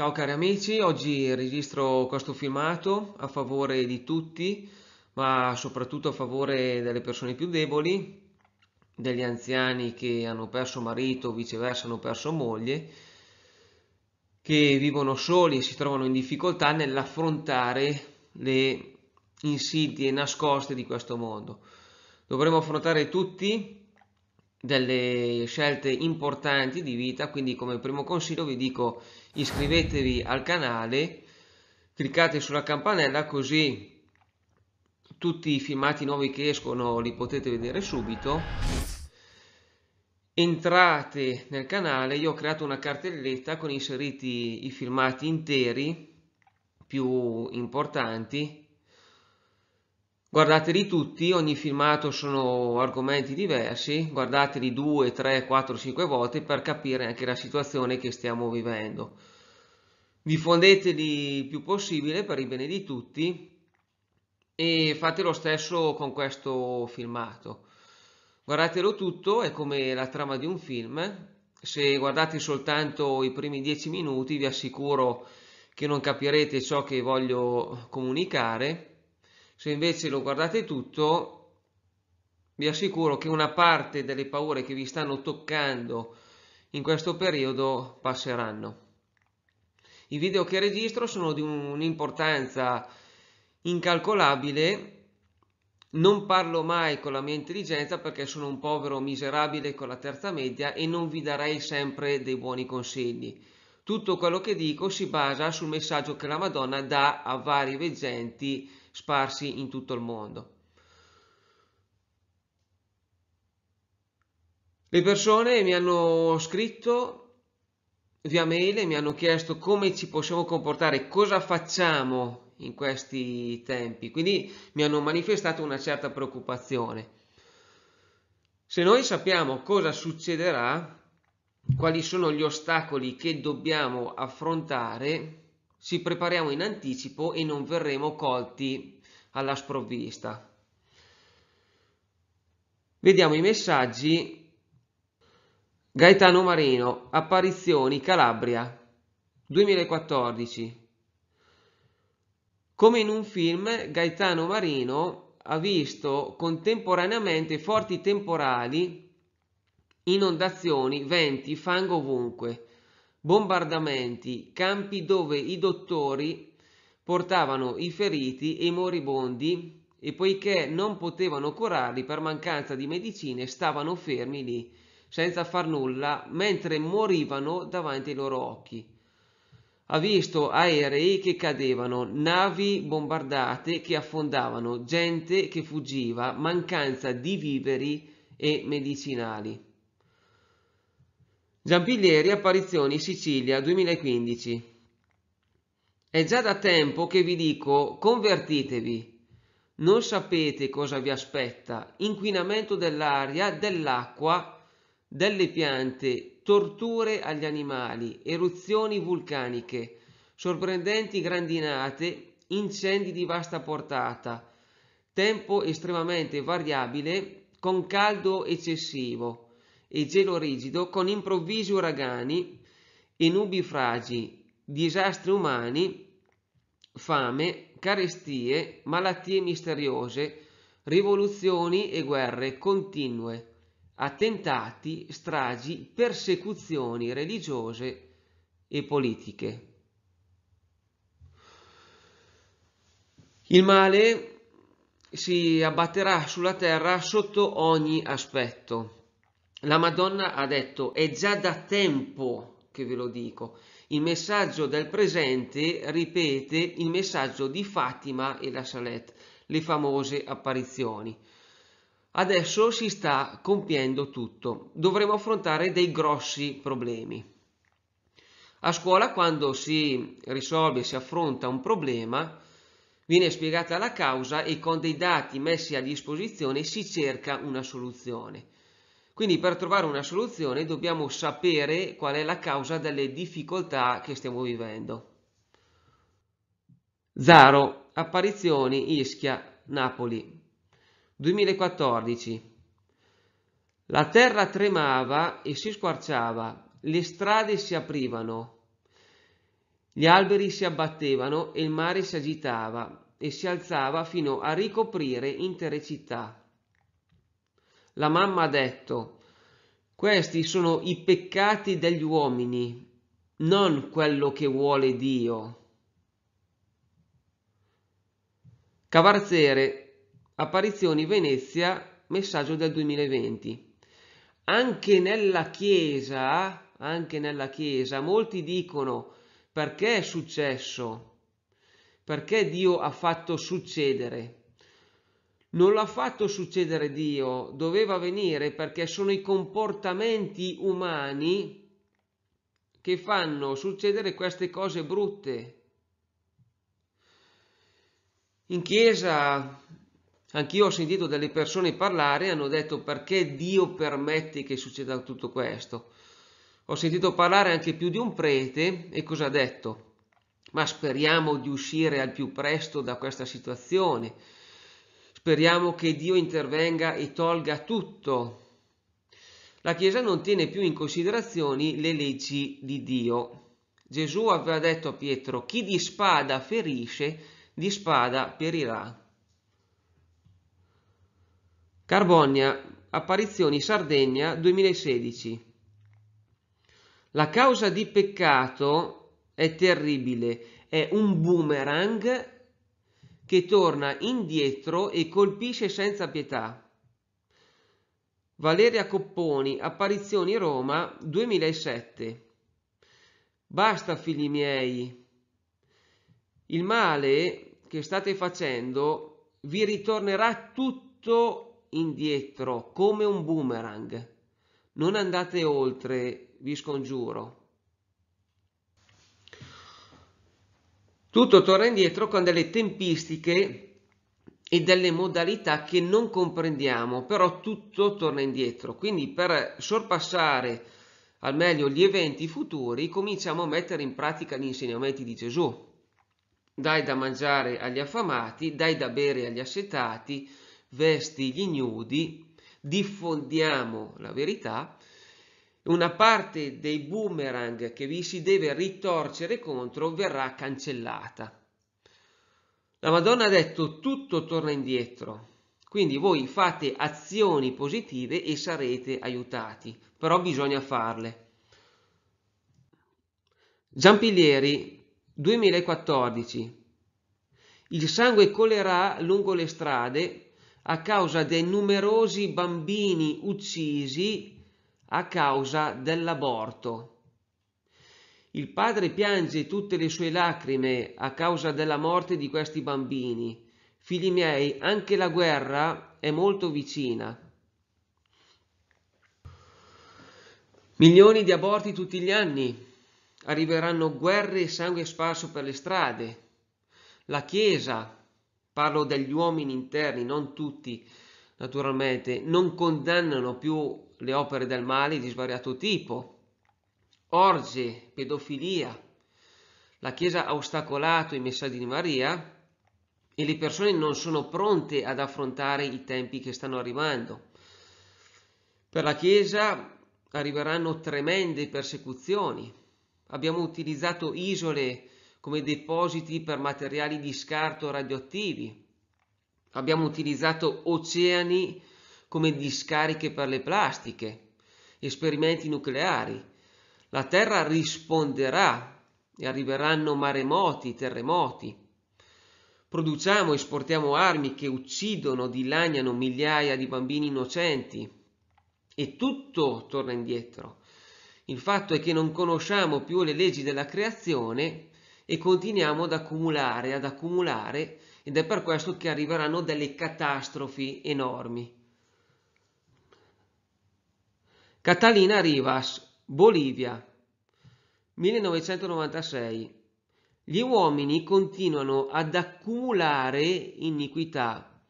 Ciao cari amici, oggi registro questo filmato a favore di tutti, ma soprattutto a favore delle persone più deboli, degli anziani che hanno perso marito o viceversa hanno perso moglie, che vivono soli e si trovano in difficoltà nell'affrontare le insidie nascoste di questo mondo. Dovremo affrontare tutti delle scelte importanti di vita, quindi come primo consiglio vi dico iscrivetevi al canale, cliccate sulla campanella così tutti i filmati nuovi che escono li potete vedere subito entrate nel canale io ho creato una cartelletta con inseriti i filmati interi più importanti Guardateli tutti, ogni filmato sono argomenti diversi, guardateli 2, 3, 4, 5 volte per capire anche la situazione che stiamo vivendo. Diffondeteli il più possibile per il bene di tutti e fate lo stesso con questo filmato. Guardatelo tutto, è come la trama di un film, se guardate soltanto i primi 10 minuti vi assicuro che non capirete ciò che voglio comunicare se invece lo guardate tutto, vi assicuro che una parte delle paure che vi stanno toccando in questo periodo passeranno. I video che registro sono di un'importanza incalcolabile, non parlo mai con la mia intelligenza perché sono un povero miserabile con la terza media e non vi darei sempre dei buoni consigli. Tutto quello che dico si basa sul messaggio che la Madonna dà a vari veggenti sparsi in tutto il mondo. Le persone mi hanno scritto via mail e mi hanno chiesto come ci possiamo comportare, cosa facciamo in questi tempi, quindi mi hanno manifestato una certa preoccupazione. Se noi sappiamo cosa succederà, quali sono gli ostacoli che dobbiamo affrontare, ci prepariamo in anticipo e non verremo colti alla sprovvista. Vediamo i messaggi. Gaetano Marino, apparizioni Calabria 2014. Come in un film, Gaetano Marino ha visto contemporaneamente forti temporali, inondazioni, venti, fango ovunque bombardamenti, campi dove i dottori portavano i feriti e i moribondi e poiché non potevano curarli per mancanza di medicine stavano fermi lì senza far nulla mentre morivano davanti ai loro occhi. Ha visto aerei che cadevano, navi bombardate che affondavano, gente che fuggiva, mancanza di viveri e medicinali. Giampilieri apparizioni Sicilia 2015. È già da tempo che vi dico convertitevi. Non sapete cosa vi aspetta. Inquinamento dell'aria, dell'acqua, delle piante, torture agli animali, eruzioni vulcaniche, sorprendenti grandinate, incendi di vasta portata, tempo estremamente variabile con caldo eccessivo e gelo rigido con improvvisi uragani e nubi fragi, disastri umani, fame, carestie, malattie misteriose, rivoluzioni e guerre continue, attentati, stragi, persecuzioni religiose e politiche. Il male si abbatterà sulla terra sotto ogni aspetto la Madonna ha detto è già da tempo che ve lo dico. Il messaggio del presente ripete il messaggio di Fatima e la Salette, le famose apparizioni. Adesso si sta compiendo tutto. Dovremo affrontare dei grossi problemi. A scuola quando si risolve, si affronta un problema, viene spiegata la causa e con dei dati messi a disposizione si cerca una soluzione. Quindi per trovare una soluzione dobbiamo sapere qual è la causa delle difficoltà che stiamo vivendo. Zaro, apparizioni, Ischia, Napoli. 2014. La terra tremava e si squarciava, le strade si aprivano, gli alberi si abbattevano e il mare si agitava e si alzava fino a ricoprire intere città. La mamma ha detto, questi sono i peccati degli uomini, non quello che vuole Dio. Cavarzere, Apparizioni Venezia, messaggio del 2020. Anche nella Chiesa, anche nella Chiesa, molti dicono perché è successo, perché Dio ha fatto succedere. Non l'ha fatto succedere Dio, doveva venire perché sono i comportamenti umani che fanno succedere queste cose brutte. In chiesa anch'io ho sentito delle persone parlare, e hanno detto perché Dio permette che succeda tutto questo. Ho sentito parlare anche più di un prete e cosa ha detto? Ma speriamo di uscire al più presto da questa situazione Speriamo che Dio intervenga e tolga tutto. La Chiesa non tiene più in considerazione le leggi di Dio. Gesù aveva detto a Pietro, chi di spada ferisce, di spada perirà. Carbogna, Apparizioni Sardegna 2016. La causa di peccato è terribile, è un boomerang che torna indietro e colpisce senza pietà. Valeria Copponi, Apparizioni Roma 2007. Basta, figli miei. Il male che state facendo vi ritornerà tutto indietro come un boomerang. Non andate oltre, vi scongiuro. Tutto torna indietro con delle tempistiche e delle modalità che non comprendiamo, però tutto torna indietro. Quindi per sorpassare al meglio gli eventi futuri cominciamo a mettere in pratica gli insegnamenti di Gesù. Dai da mangiare agli affamati, dai da bere agli assetati, vesti gli ignudi, diffondiamo la verità una parte dei boomerang che vi si deve ritorcere contro verrà cancellata. La Madonna ha detto tutto torna indietro, quindi voi fate azioni positive e sarete aiutati, però bisogna farle. Giampilieri 2014 Il sangue colerà lungo le strade a causa dei numerosi bambini uccisi a causa dell'aborto. Il padre piange tutte le sue lacrime a causa della morte di questi bambini. Figli miei, anche la guerra è molto vicina. Milioni di aborti tutti gli anni. Arriveranno guerre e sangue sparso per le strade. La Chiesa, parlo degli uomini interni, non tutti naturalmente, non condannano più le opere del male di svariato tipo, orge, pedofilia. La Chiesa ha ostacolato i messaggi di Maria e le persone non sono pronte ad affrontare i tempi che stanno arrivando. Per la Chiesa arriveranno tremende persecuzioni. Abbiamo utilizzato isole come depositi per materiali di scarto radioattivi. Abbiamo utilizzato oceani come discariche per le plastiche, esperimenti nucleari. La Terra risponderà e arriveranno maremoti, terremoti. Produciamo e esportiamo armi che uccidono, dilagnano migliaia di bambini innocenti e tutto torna indietro. Il fatto è che non conosciamo più le leggi della creazione e continuiamo ad accumulare, ad accumulare ed è per questo che arriveranno delle catastrofi enormi. Catalina Rivas, Bolivia, 1996. Gli uomini continuano ad accumulare iniquità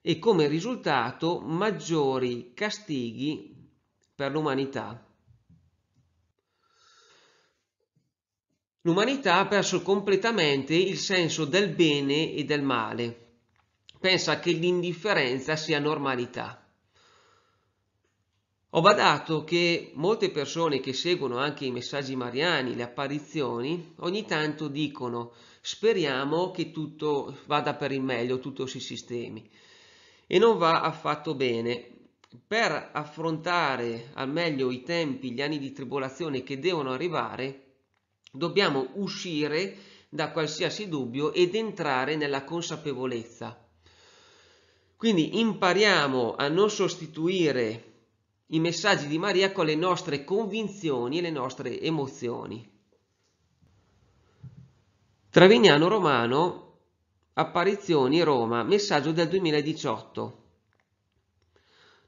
e come risultato maggiori castighi per l'umanità. L'umanità ha perso completamente il senso del bene e del male. Pensa che l'indifferenza sia normalità. Ho badato che molte persone che seguono anche i messaggi mariani, le apparizioni, ogni tanto dicono speriamo che tutto vada per il meglio, tutto si sistemi. E non va affatto bene. Per affrontare al meglio i tempi, gli anni di tribolazione che devono arrivare, dobbiamo uscire da qualsiasi dubbio ed entrare nella consapevolezza. Quindi impariamo a non sostituire i messaggi di Maria con le nostre convinzioni e le nostre emozioni. Travignano Romano, apparizioni Roma, messaggio del 2018.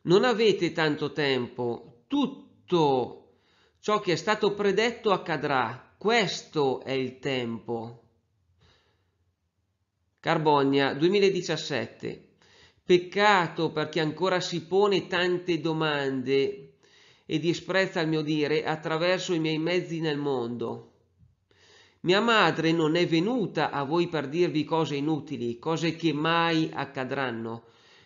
Non avete tanto tempo, tutto ciò che è stato predetto accadrà, questo è il tempo. Carbogna 2017 Peccato perché ancora si pone tante domande e disprezza il mio dire attraverso i miei mezzi nel mondo. Mia madre non è venuta a voi per dirvi cose inutili, cose che mai accadranno.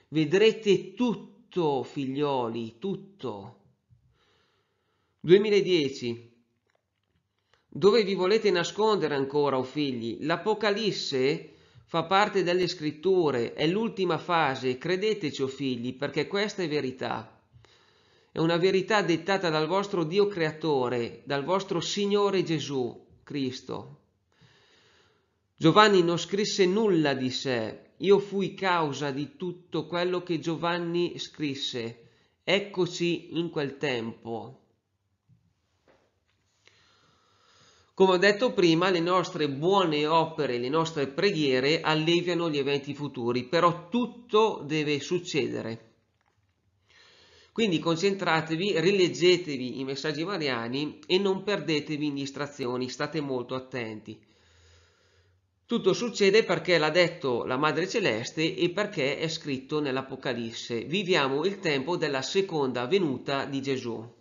Vedrete tutto, figlioli, tutto. 2010. Dove vi volete nascondere ancora, o oh figli? L'Apocalisse fa parte delle scritture, è l'ultima fase, credeteci o oh figli, perché questa è verità. È una verità dettata dal vostro Dio creatore, dal vostro Signore Gesù Cristo. Giovanni non scrisse nulla di sé, io fui causa di tutto quello che Giovanni scrisse. Eccoci in quel tempo. Come ho detto prima, le nostre buone opere, le nostre preghiere alleviano gli eventi futuri, però tutto deve succedere. Quindi concentratevi, rileggetevi i messaggi mariani e non perdetevi in distrazioni, state molto attenti. Tutto succede perché l'ha detto la Madre Celeste e perché è scritto nell'Apocalisse. Viviamo il tempo della seconda venuta di Gesù.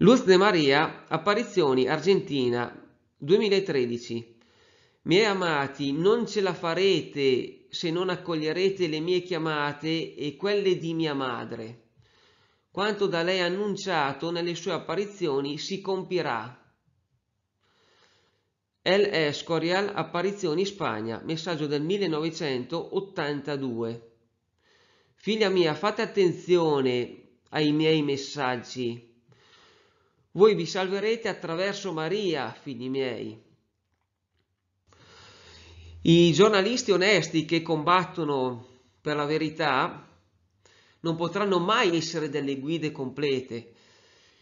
Luz de Maria, apparizioni Argentina 2013. Miei amati, non ce la farete se non accoglierete le mie chiamate e quelle di mia madre. Quanto da lei annunciato nelle sue apparizioni si compirà. El Escorial, apparizioni Spagna, messaggio del 1982. Figlia mia, fate attenzione ai miei messaggi voi vi salverete attraverso Maria, figli miei. I giornalisti onesti che combattono per la verità non potranno mai essere delle guide complete.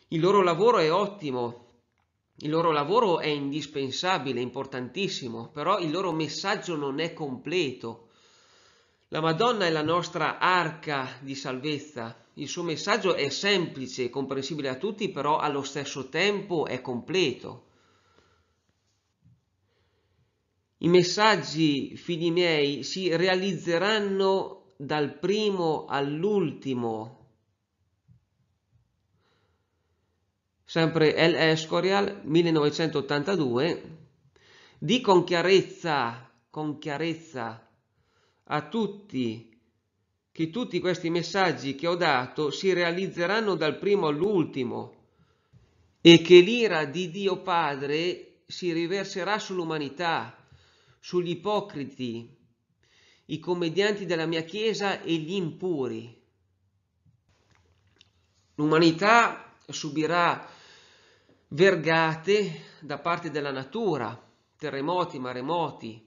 Il loro lavoro è ottimo, il loro lavoro è indispensabile, importantissimo, però il loro messaggio non è completo. La Madonna è la nostra arca di salvezza, il suo messaggio è semplice e comprensibile a tutti, però allo stesso tempo è completo. I messaggi, figli miei, si realizzeranno dal primo all'ultimo. Sempre El Escorial, 1982, di con chiarezza, con chiarezza a tutti che tutti questi messaggi che ho dato si realizzeranno dal primo all'ultimo e che l'ira di Dio Padre si riverserà sull'umanità, sugli ipocriti, i commedianti della mia Chiesa e gli impuri. L'umanità subirà vergate da parte della natura, terremoti, maremoti,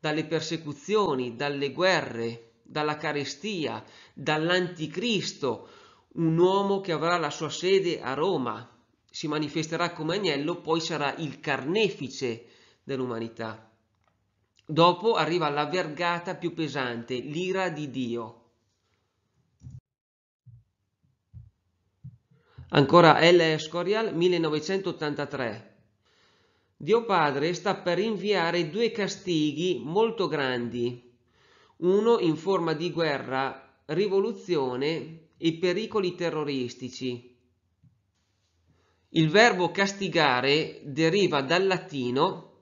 dalle persecuzioni, dalle guerre, dalla carestia, dall'anticristo, un uomo che avrà la sua sede a Roma, si manifesterà come agnello, poi sarà il carnefice dell'umanità. Dopo arriva la vergata più pesante, l'ira di Dio. Ancora L. Escorial, 1983. Dio Padre sta per inviare due castighi molto grandi uno in forma di guerra, rivoluzione e pericoli terroristici. Il verbo castigare deriva dal latino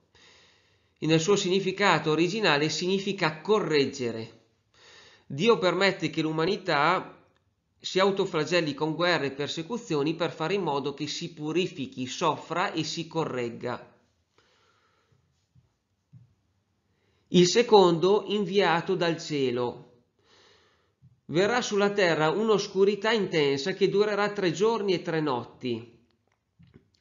e nel suo significato originale significa correggere. Dio permette che l'umanità si autoflagelli con guerre e persecuzioni per fare in modo che si purifichi, soffra e si corregga. il secondo inviato dal cielo. Verrà sulla terra un'oscurità intensa che durerà tre giorni e tre notti.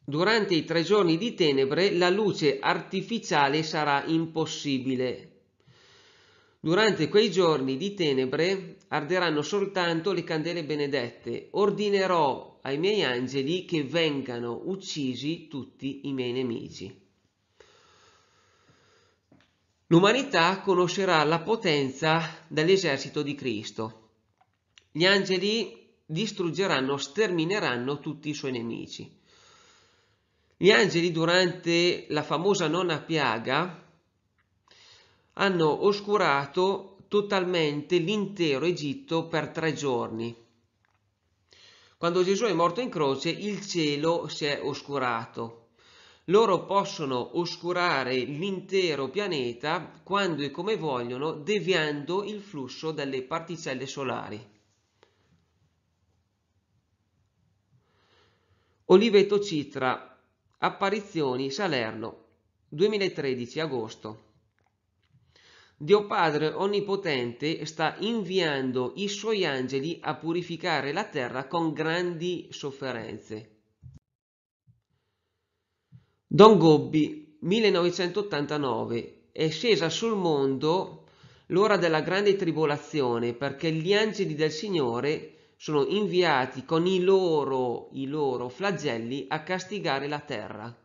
Durante i tre giorni di tenebre la luce artificiale sarà impossibile. Durante quei giorni di tenebre arderanno soltanto le candele benedette. Ordinerò ai miei angeli che vengano uccisi tutti i miei nemici. L'umanità conoscerà la potenza dell'esercito di Cristo. Gli angeli distruggeranno, stermineranno tutti i suoi nemici. Gli angeli durante la famosa nona piaga hanno oscurato totalmente l'intero Egitto per tre giorni. Quando Gesù è morto in croce il cielo si è oscurato loro possono oscurare l'intero pianeta quando e come vogliono, deviando il flusso delle particelle solari. Oliveto Citra, Apparizioni, Salerno, 2013 agosto. Dio Padre Onnipotente sta inviando i suoi angeli a purificare la terra con grandi sofferenze. Don Gobbi, 1989, è scesa sul mondo l'ora della grande tribolazione perché gli angeli del Signore sono inviati con i loro, i loro flagelli a castigare la terra.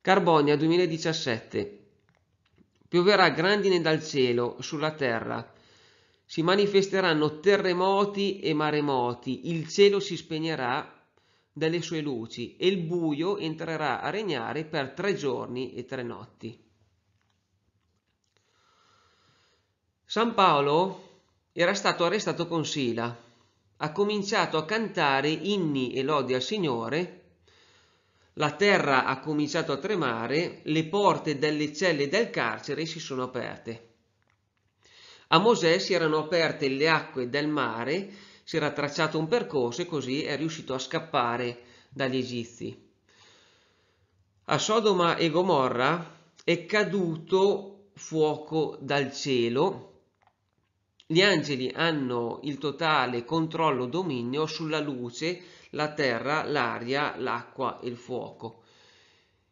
Carbonia 2017 Pioverà grandine dal cielo sulla terra, si manifesteranno terremoti e maremoti, il cielo si spegnerà dalle sue luci e il buio entrerà a regnare per tre giorni e tre notti. San Paolo era stato arrestato con Sila, ha cominciato a cantare inni e lodi al Signore, la terra ha cominciato a tremare, le porte delle celle del carcere si sono aperte. A Mosè si erano aperte le acque del mare si era tracciato un percorso e così è riuscito a scappare dagli egizi. A Sodoma e Gomorra è caduto fuoco dal cielo. Gli angeli hanno il totale controllo dominio sulla luce, la terra, l'aria, l'acqua e il fuoco.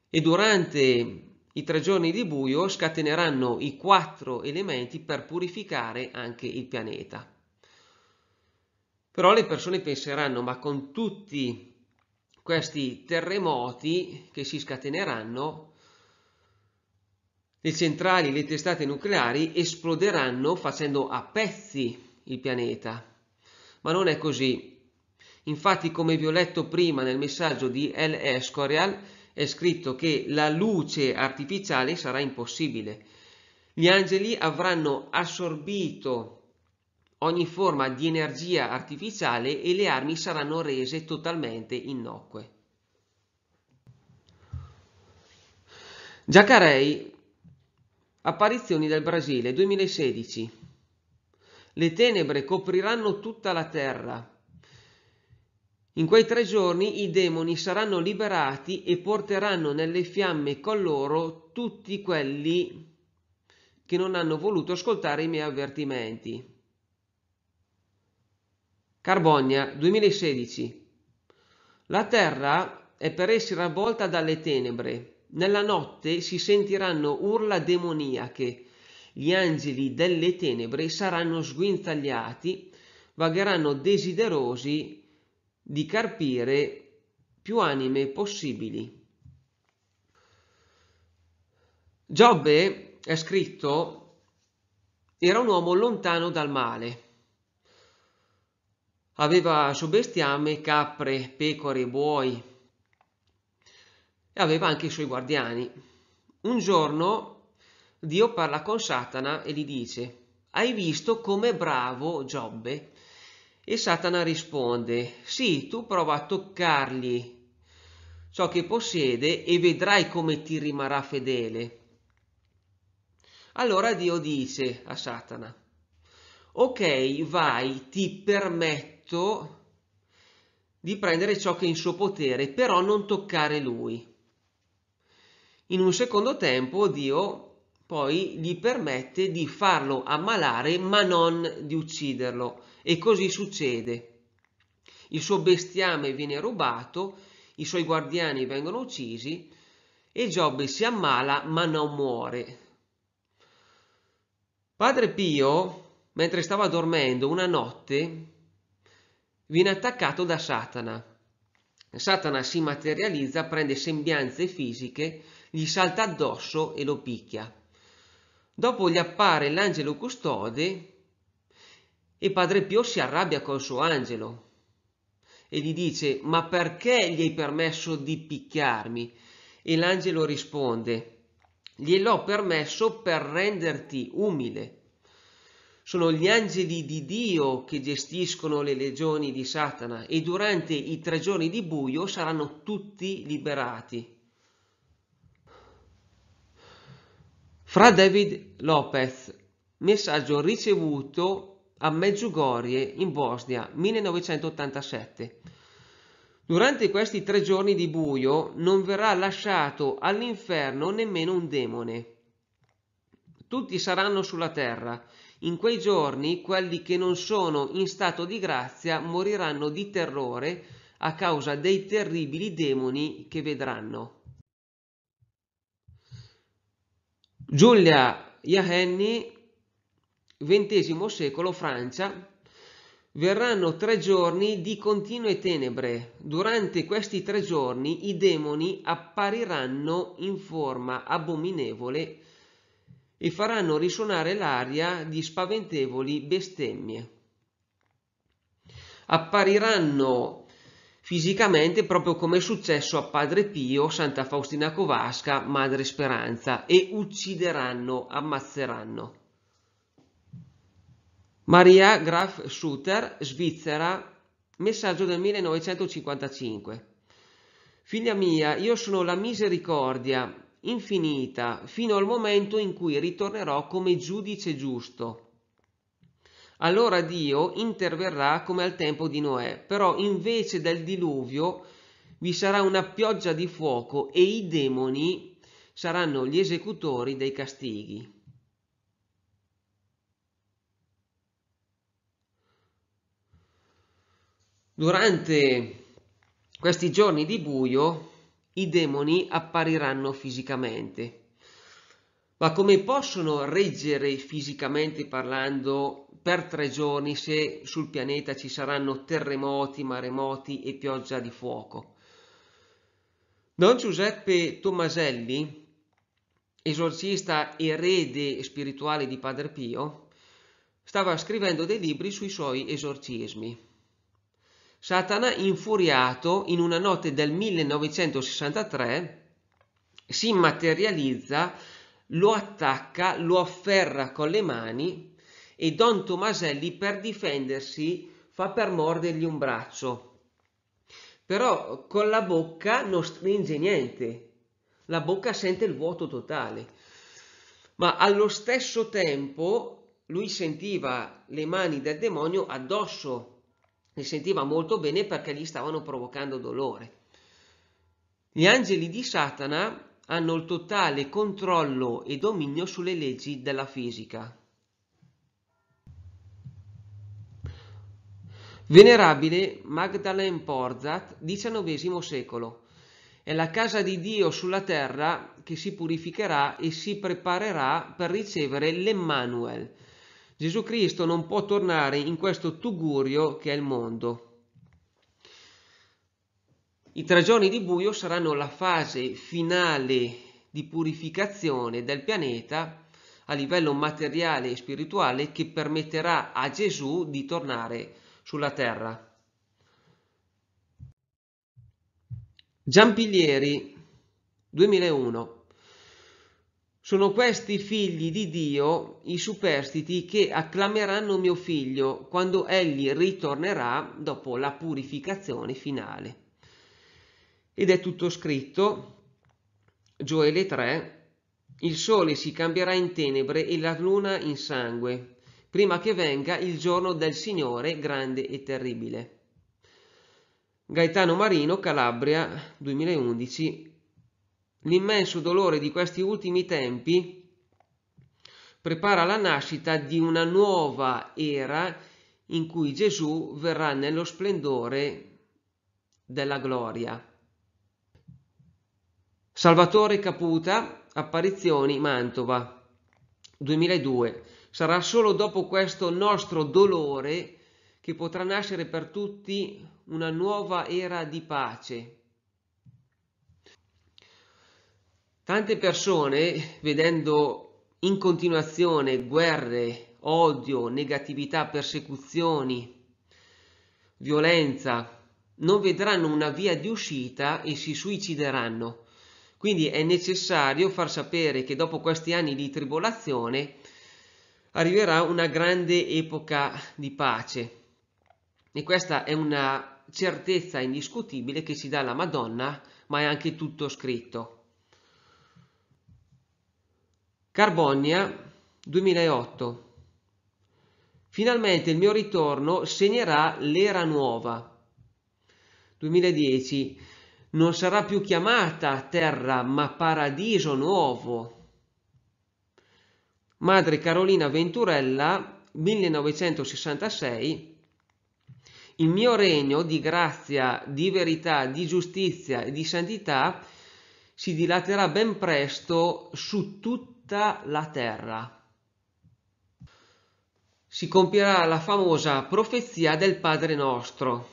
E durante i tre giorni di buio scateneranno i quattro elementi per purificare anche il pianeta. Però le persone penseranno, ma con tutti questi terremoti che si scateneranno, le centrali, le testate nucleari esploderanno facendo a pezzi il pianeta. Ma non è così. Infatti, come vi ho letto prima nel messaggio di El Escorial, è scritto che la luce artificiale sarà impossibile. Gli angeli avranno assorbito ogni forma di energia artificiale e le armi saranno rese totalmente innocue. Giacarei, apparizioni del Brasile 2016. Le tenebre copriranno tutta la terra. In quei tre giorni i demoni saranno liberati e porteranno nelle fiamme con loro tutti quelli che non hanno voluto ascoltare i miei avvertimenti. Carbonia 2016. La terra è per essere avvolta dalle tenebre. Nella notte si sentiranno urla demoniache. Gli angeli delle tenebre saranno sguinzagliati, vagheranno desiderosi di carpire più anime possibili. Giobbe, è scritto, era un uomo lontano dal male aveva su bestiame capre, pecore, buoi e aveva anche i suoi guardiani. Un giorno Dio parla con Satana e gli dice «Hai visto com'è bravo Giobbe?» E Satana risponde «Sì, tu prova a toccargli ciò che possiede e vedrai come ti rimarrà fedele». Allora Dio dice a Satana, ok, vai, ti permetto diretto di prendere ciò che è in suo potere, però non toccare lui. In un secondo tempo Dio poi gli permette di farlo ammalare ma non di ucciderlo e così succede. Il suo bestiame viene rubato, i suoi guardiani vengono uccisi e Giobbe si ammala ma non muore. Padre Pio, mentre stava dormendo una notte, viene attaccato da Satana. Satana si materializza, prende sembianze fisiche, gli salta addosso e lo picchia. Dopo gli appare l'angelo custode e Padre Pio si arrabbia col suo angelo e gli dice ma perché gli hai permesso di picchiarmi? E l'angelo risponde gliel'ho permesso per renderti umile sono gli angeli di Dio che gestiscono le legioni di Satana e durante i tre giorni di buio saranno tutti liberati. Fra David Lopez, messaggio ricevuto a Meggiugorie in Bosnia 1987. Durante questi tre giorni di buio non verrà lasciato all'inferno nemmeno un demone. Tutti saranno sulla terra in quei giorni quelli che non sono in stato di grazia moriranno di terrore a causa dei terribili demoni che vedranno. Giulia Iahenni, XX secolo Francia, verranno tre giorni di continue tenebre. Durante questi tre giorni i demoni appariranno in forma abominevole e faranno risuonare l'aria di spaventevoli bestemmie. Appariranno fisicamente proprio come è successo a Padre Pio, Santa Faustina Covasca, Madre Speranza e uccideranno, ammazzeranno. Maria Graf Suter, Svizzera, messaggio del 1955. Figlia mia, io sono la misericordia, infinita fino al momento in cui ritornerò come giudice giusto. Allora Dio interverrà come al tempo di Noè, però invece del diluvio vi sarà una pioggia di fuoco e i demoni saranno gli esecutori dei castighi. Durante questi giorni di buio i demoni appariranno fisicamente. Ma come possono reggere fisicamente parlando per tre giorni se sul pianeta ci saranno terremoti, maremoti e pioggia di fuoco? Don Giuseppe Tommaselli, esorcista erede spirituale di Padre Pio, stava scrivendo dei libri sui suoi esorcismi Satana, infuriato, in una notte del 1963 si materializza, lo attacca, lo afferra con le mani e Don Tomaselli per difendersi fa per mordergli un braccio. Però con la bocca non stringe niente, la bocca sente il vuoto totale. Ma allo stesso tempo lui sentiva le mani del demonio addosso ne sentiva molto bene perché gli stavano provocando dolore. Gli angeli di Satana hanno il totale controllo e dominio sulle leggi della fisica. Venerabile Magdalene Porzat, XIX secolo. È la casa di Dio sulla terra che si purificherà e si preparerà per ricevere l'Emmanuel, Gesù Cristo non può tornare in questo tugurio che è il mondo. I tre giorni di buio saranno la fase finale di purificazione del pianeta a livello materiale e spirituale che permetterà a Gesù di tornare sulla terra. Giampilieri 2001 sono questi figli di Dio, i superstiti, che acclameranno mio figlio quando egli ritornerà dopo la purificazione finale. Ed è tutto scritto, Gioele 3, il sole si cambierà in tenebre e la luna in sangue, prima che venga il giorno del Signore grande e terribile. Gaetano Marino, Calabria, 2011, l'immenso dolore di questi ultimi tempi prepara la nascita di una nuova era in cui Gesù verrà nello splendore della gloria. Salvatore Caputa, Apparizioni Mantova 2002. Sarà solo dopo questo nostro dolore che potrà nascere per tutti una nuova era di pace, Tante persone, vedendo in continuazione guerre, odio, negatività, persecuzioni, violenza, non vedranno una via di uscita e si suicideranno. Quindi è necessario far sapere che dopo questi anni di tribolazione arriverà una grande epoca di pace. E questa è una certezza indiscutibile che ci dà la Madonna, ma è anche tutto scritto. Carbonia 2008. Finalmente il mio ritorno segnerà l'era nuova. 2010. Non sarà più chiamata terra ma paradiso nuovo. Madre Carolina Venturella 1966. Il mio regno di grazia, di verità, di giustizia e di santità si dilaterà ben presto su tutti tutta la terra. Si compirà la famosa profezia del Padre nostro.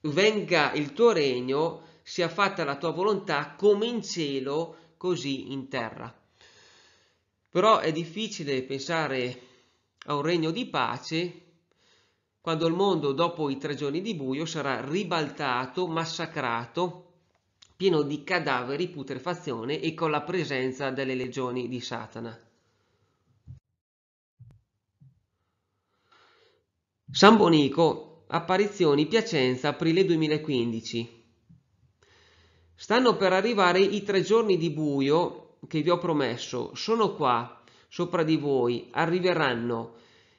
Venga il tuo regno, sia fatta la tua volontà come in cielo, così in terra. Però è difficile pensare a un regno di pace quando il mondo dopo i tre giorni di buio sarà ribaltato, massacrato pieno di cadaveri, putrefazione e con la presenza delle legioni di Satana. San Bonico, apparizioni Piacenza, aprile 2015. Stanno per arrivare i tre giorni di buio che vi ho promesso. Sono qua, sopra di voi, arriveranno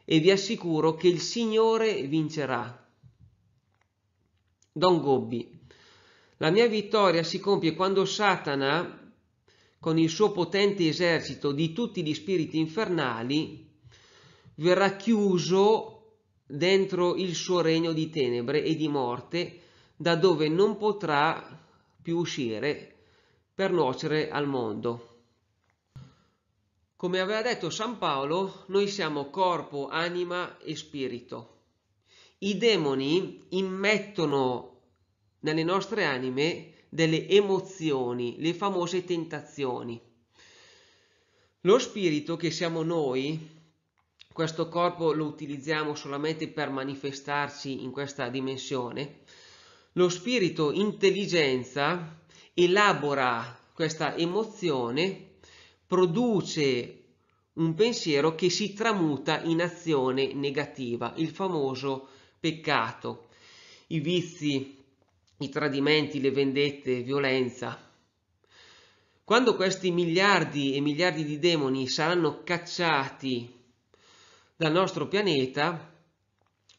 e vi assicuro che il Signore vincerà. Don Gobbi, la mia vittoria si compie quando Satana, con il suo potente esercito di tutti gli spiriti infernali, verrà chiuso dentro il suo regno di tenebre e di morte, da dove non potrà più uscire per nuocere al mondo. Come aveva detto San Paolo, noi siamo corpo, anima e spirito. I demoni immettono nelle nostre anime delle emozioni, le famose tentazioni. Lo spirito che siamo noi, questo corpo lo utilizziamo solamente per manifestarci in questa dimensione, lo spirito intelligenza elabora questa emozione, produce un pensiero che si tramuta in azione negativa, il famoso peccato, i vizi i tradimenti, le vendette, violenza. Quando questi miliardi e miliardi di demoni saranno cacciati dal nostro pianeta,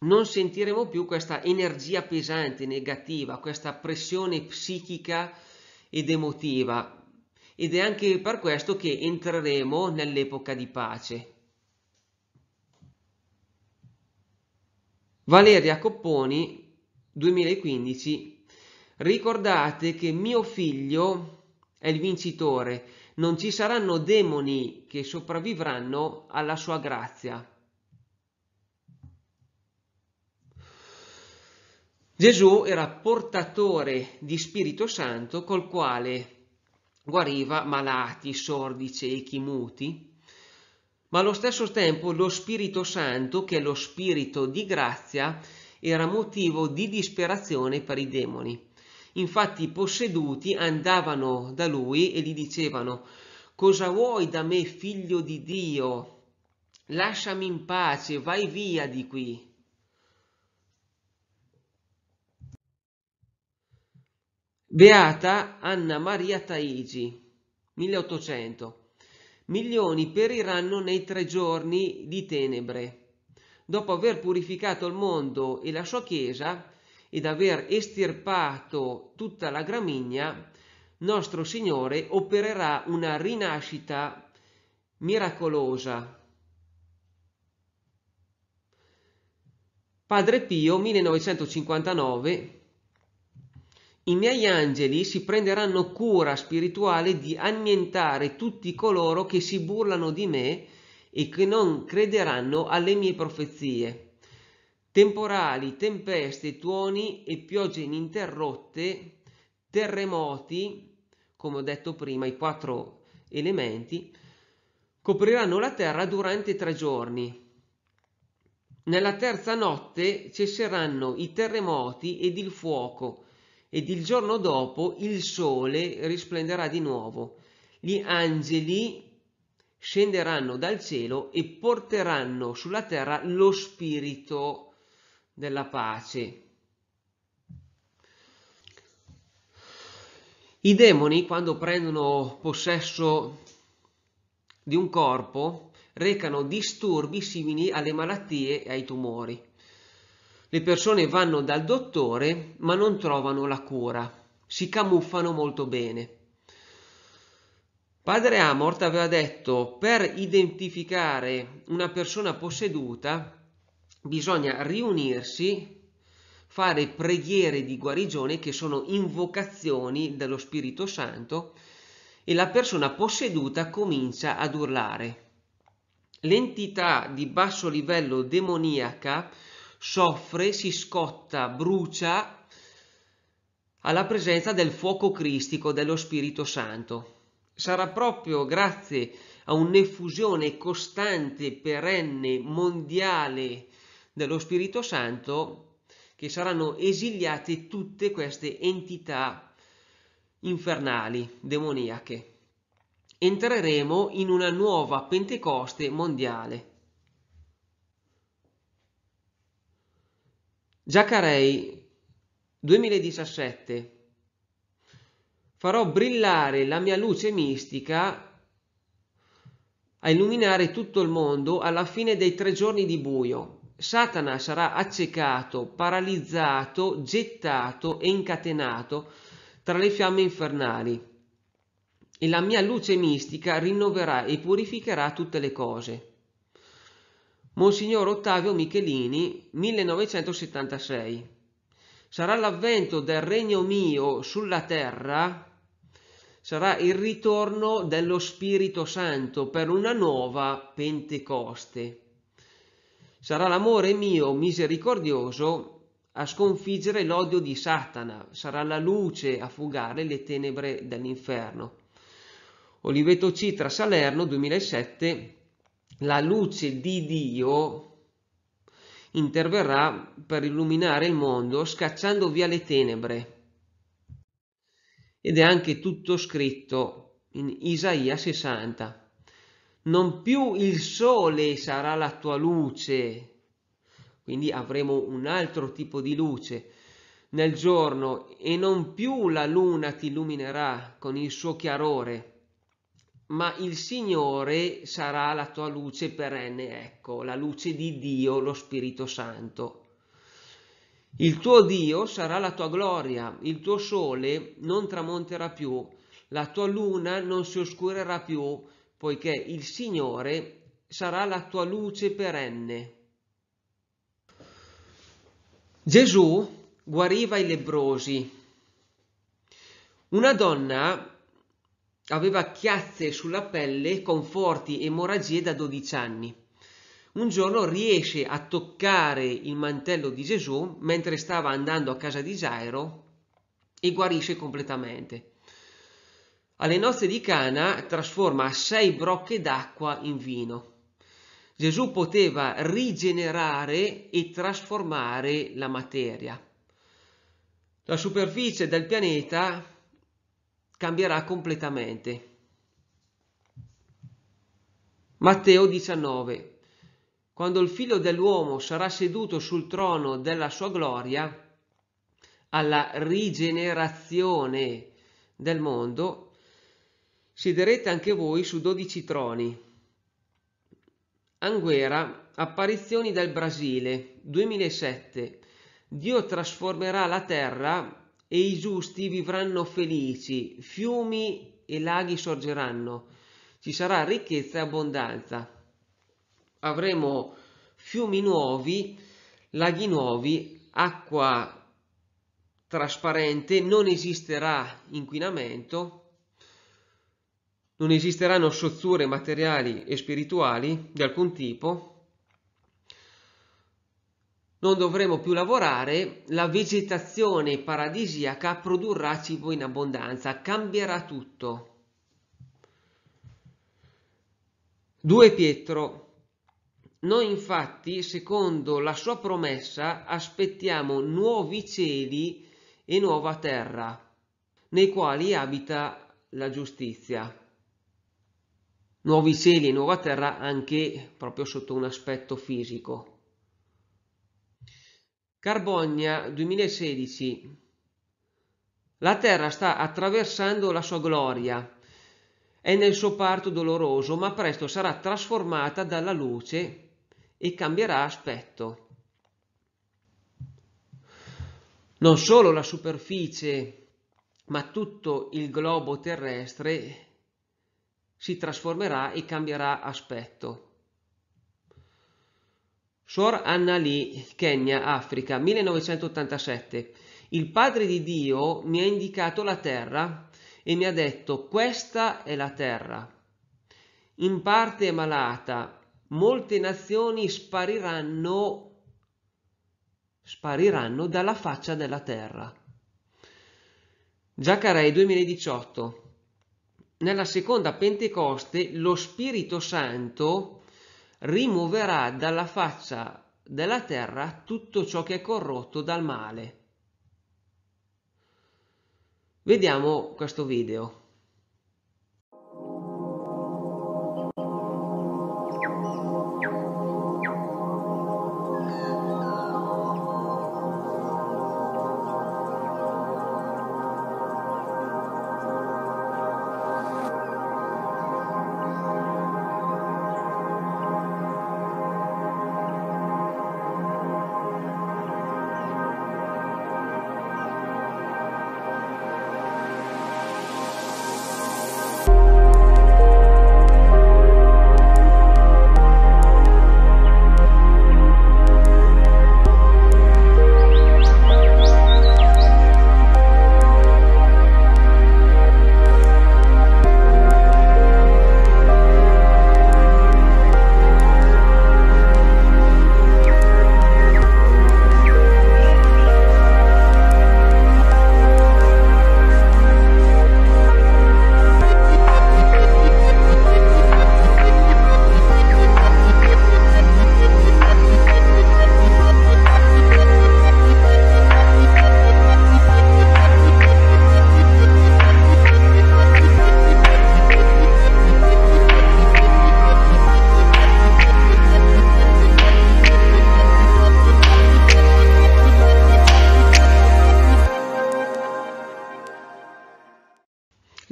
non sentiremo più questa energia pesante, negativa, questa pressione psichica ed emotiva. Ed è anche per questo che entreremo nell'epoca di pace. Valeria Copponi, 2015 Ricordate che mio figlio è il vincitore, non ci saranno demoni che sopravvivranno alla sua grazia. Gesù era portatore di Spirito Santo col quale guariva malati, sordi, ciechi, muti, ma allo stesso tempo lo Spirito Santo, che è lo Spirito di grazia, era motivo di disperazione per i demoni. Infatti i posseduti andavano da lui e gli dicevano Cosa vuoi da me, figlio di Dio? Lasciami in pace, vai via di qui. Beata Anna Maria Taigi, 1800. Milioni periranno nei tre giorni di tenebre. Dopo aver purificato il mondo e la sua Chiesa, ed aver estirpato tutta la gramigna, nostro Signore opererà una rinascita miracolosa. Padre Pio 1959 I miei angeli si prenderanno cura spirituale di annientare tutti coloro che si burlano di me e che non crederanno alle mie profezie temporali, tempeste, tuoni e piogge ininterrotte, terremoti, come ho detto prima, i quattro elementi, copriranno la terra durante tre giorni. Nella terza notte cesseranno i terremoti ed il fuoco, ed il giorno dopo il sole risplenderà di nuovo. Gli angeli scenderanno dal cielo e porteranno sulla terra lo spirito della pace. I demoni, quando prendono possesso di un corpo, recano disturbi simili alle malattie e ai tumori. Le persone vanno dal dottore ma non trovano la cura, si camuffano molto bene. Padre Amort aveva detto per identificare una persona posseduta bisogna riunirsi, fare preghiere di guarigione che sono invocazioni dello Spirito Santo e la persona posseduta comincia ad urlare. L'entità di basso livello demoniaca soffre, si scotta, brucia alla presenza del fuoco cristico dello Spirito Santo. Sarà proprio grazie a un'effusione costante, perenne, mondiale, dello Spirito Santo che saranno esiliate tutte queste entità infernali, demoniache. Entreremo in una nuova Pentecoste mondiale. Giacarei 2017 Farò brillare la mia luce mistica a illuminare tutto il mondo alla fine dei tre giorni di buio. Satana sarà accecato, paralizzato, gettato e incatenato tra le fiamme infernali e la mia luce mistica rinnoverà e purificherà tutte le cose. Monsignor Ottavio Michelini, 1976. Sarà l'avvento del regno mio sulla terra, sarà il ritorno dello Spirito Santo per una nuova Pentecoste. Sarà l'amore mio misericordioso a sconfiggere l'odio di Satana, sarà la luce a fugare le tenebre dell'inferno. Oliveto Citra Salerno 2007 La luce di Dio interverrà per illuminare il mondo scacciando via le tenebre. Ed è anche tutto scritto in Isaia 60 non più il sole sarà la tua luce, quindi avremo un altro tipo di luce nel giorno e non più la luna ti illuminerà con il suo chiarore, ma il Signore sarà la tua luce perenne, ecco, la luce di Dio, lo Spirito Santo. Il tuo Dio sarà la tua gloria, il tuo sole non tramonterà più, la tua luna non si oscurerà più, poiché il Signore sarà la tua luce perenne. Gesù guariva i lebrosi. Una donna aveva chiazze sulla pelle con forti emorragie da 12 anni. Un giorno riesce a toccare il mantello di Gesù mentre stava andando a casa di Gairo e guarisce completamente. Alle nozze di Cana trasforma sei brocche d'acqua in vino. Gesù poteva rigenerare e trasformare la materia. La superficie del pianeta cambierà completamente. Matteo 19. Quando il figlio dell'uomo sarà seduto sul trono della sua gloria, alla rigenerazione del mondo, siederete anche voi su dodici troni. Anguera, apparizioni dal Brasile, 2007. Dio trasformerà la terra e i giusti vivranno felici, fiumi e laghi sorgeranno, ci sarà ricchezza e abbondanza. Avremo fiumi nuovi, laghi nuovi, acqua trasparente, non esisterà inquinamento non esisteranno sozzure materiali e spirituali di alcun tipo, non dovremo più lavorare, la vegetazione paradisiaca produrrà cibo in abbondanza, cambierà tutto. 2 Pietro Noi infatti, secondo la sua promessa, aspettiamo nuovi cieli e nuova terra, nei quali abita la giustizia nuovi cieli e nuova terra anche proprio sotto un aspetto fisico. Carbogna 2016 La terra sta attraversando la sua gloria, è nel suo parto doloroso, ma presto sarà trasformata dalla luce e cambierà aspetto. Non solo la superficie, ma tutto il globo terrestre si trasformerà e cambierà aspetto. Suor Anna Lee, Kenya, Africa, 1987. Il Padre di Dio mi ha indicato la terra e mi ha detto questa è la terra. In parte è malata, molte nazioni spariranno spariranno dalla faccia della terra. Giacarei 2018 nella seconda Pentecoste lo Spirito Santo rimuoverà dalla faccia della terra tutto ciò che è corrotto dal male. Vediamo questo video.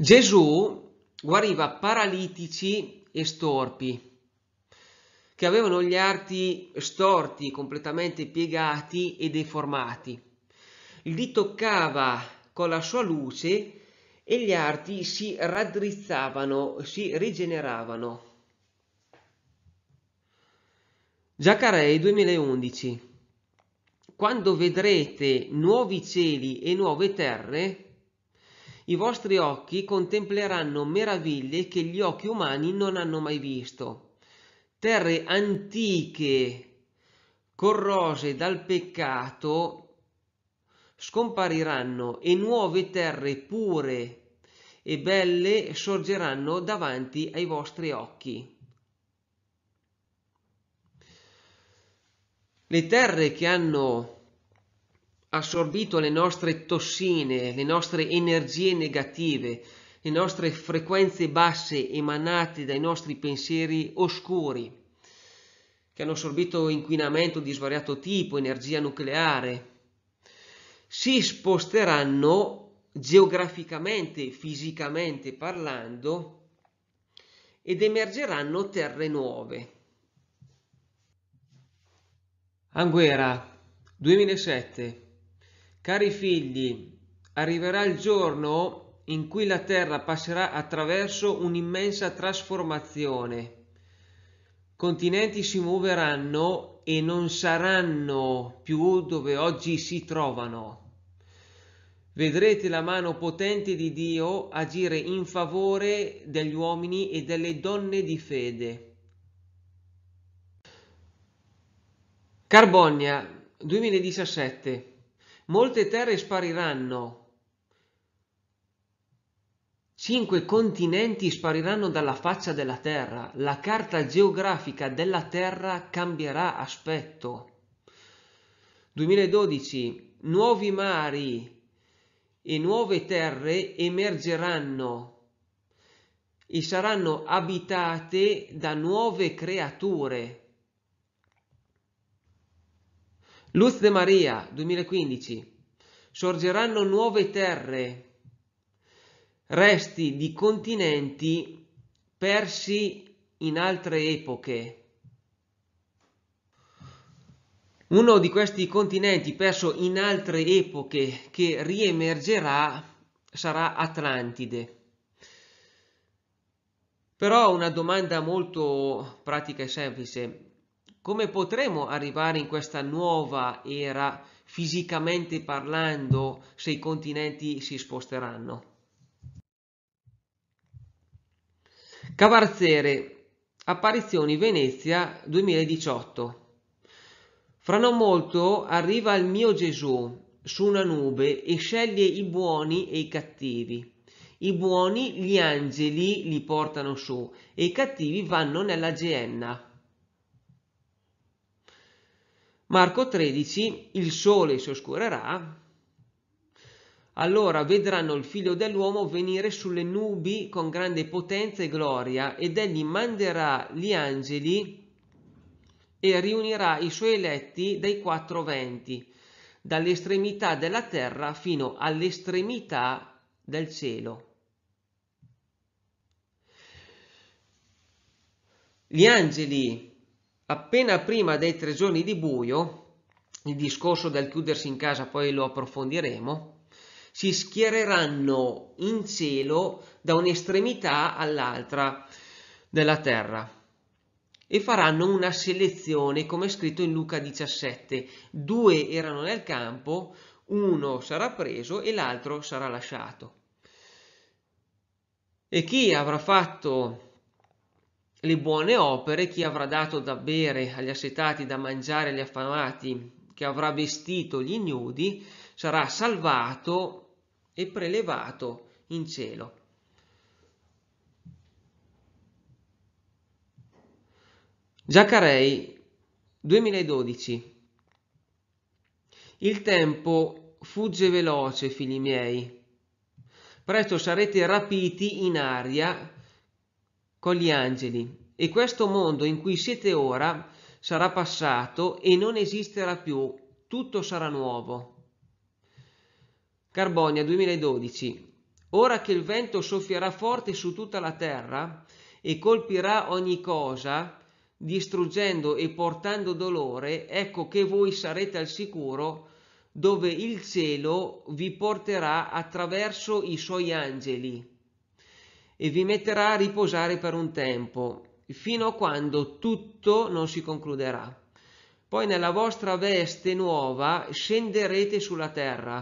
Gesù guariva paralitici e storpi che avevano gli arti storti, completamente piegati e deformati. Li toccava con la sua luce e gli arti si raddrizzavano, si rigeneravano. Giacarei 2011 Quando vedrete nuovi cieli e nuove terre, i vostri occhi contempleranno meraviglie che gli occhi umani non hanno mai visto. Terre antiche, corrose dal peccato, scompariranno e nuove terre pure e belle sorgeranno davanti ai vostri occhi. Le terre che hanno assorbito le nostre tossine, le nostre energie negative, le nostre frequenze basse emanate dai nostri pensieri oscuri, che hanno assorbito inquinamento di svariato tipo, energia nucleare, si sposteranno geograficamente, fisicamente parlando, ed emergeranno terre nuove. Anguera 2007 Cari figli, arriverà il giorno in cui la terra passerà attraverso un'immensa trasformazione. Continenti si muoveranno e non saranno più dove oggi si trovano. Vedrete la mano potente di Dio agire in favore degli uomini e delle donne di fede. Carbonia 2017 molte terre spariranno, cinque continenti spariranno dalla faccia della terra, la carta geografica della terra cambierà aspetto. 2012, nuovi mari e nuove terre emergeranno e saranno abitate da nuove creature. Luz de Maria 2015 Sorgeranno nuove terre, resti di continenti persi in altre epoche. Uno di questi continenti perso in altre epoche che riemergerà sarà Atlantide. Però una domanda molto pratica e semplice come potremo arrivare in questa nuova era fisicamente parlando se i continenti si sposteranno. Cavarzere, apparizioni Venezia 2018. Fra non molto arriva il mio Gesù su una nube e sceglie i buoni e i cattivi. I buoni gli angeli li portano su e i cattivi vanno nella Geenna. Marco 13, il sole si oscurerà, allora vedranno il figlio dell'uomo venire sulle nubi con grande potenza e gloria ed egli manderà gli angeli e riunirà i suoi eletti dai quattro venti, dall'estremità della terra fino all'estremità del cielo. Gli angeli appena prima dei tre giorni di buio, il discorso del chiudersi in casa poi lo approfondiremo, si schiereranno in cielo da un'estremità all'altra della terra e faranno una selezione come scritto in Luca 17. Due erano nel campo, uno sarà preso e l'altro sarà lasciato. E chi avrà fatto le buone opere, chi avrà dato da bere agli assetati, da mangiare agli affamati, che avrà vestito gli ignudi, sarà salvato e prelevato in cielo. Giacarei 2012 Il tempo fugge veloce, figli miei. Presto sarete rapiti in aria con gli angeli e questo mondo in cui siete ora sarà passato e non esisterà più, tutto sarà nuovo. Carbonia 2012 Ora che il vento soffierà forte su tutta la terra e colpirà ogni cosa, distruggendo e portando dolore, ecco che voi sarete al sicuro dove il cielo vi porterà attraverso i suoi angeli e vi metterà a riposare per un tempo, fino a quando tutto non si concluderà. Poi nella vostra veste nuova scenderete sulla terra.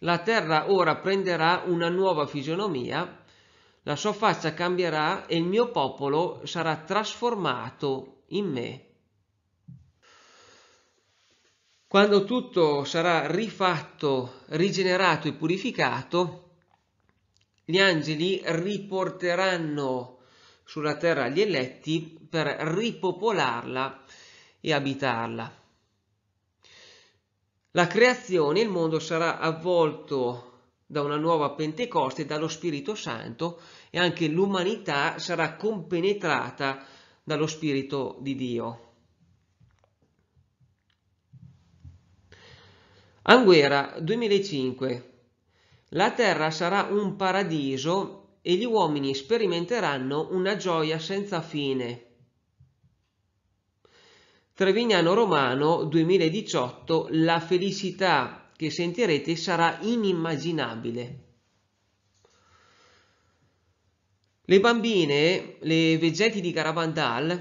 La terra ora prenderà una nuova fisionomia, la sua faccia cambierà e il mio popolo sarà trasformato in me. Quando tutto sarà rifatto, rigenerato e purificato, gli angeli riporteranno sulla terra gli eletti per ripopolarla e abitarla. La creazione, il mondo sarà avvolto da una nuova Pentecoste e dallo Spirito Santo e anche l'umanità sarà compenetrata dallo Spirito di Dio. Anguera 2005 la terra sarà un paradiso e gli uomini sperimenteranno una gioia senza fine. Trevignano Romano 2018 La felicità che sentirete sarà inimmaginabile. Le bambine, le vegeti di Caravandal,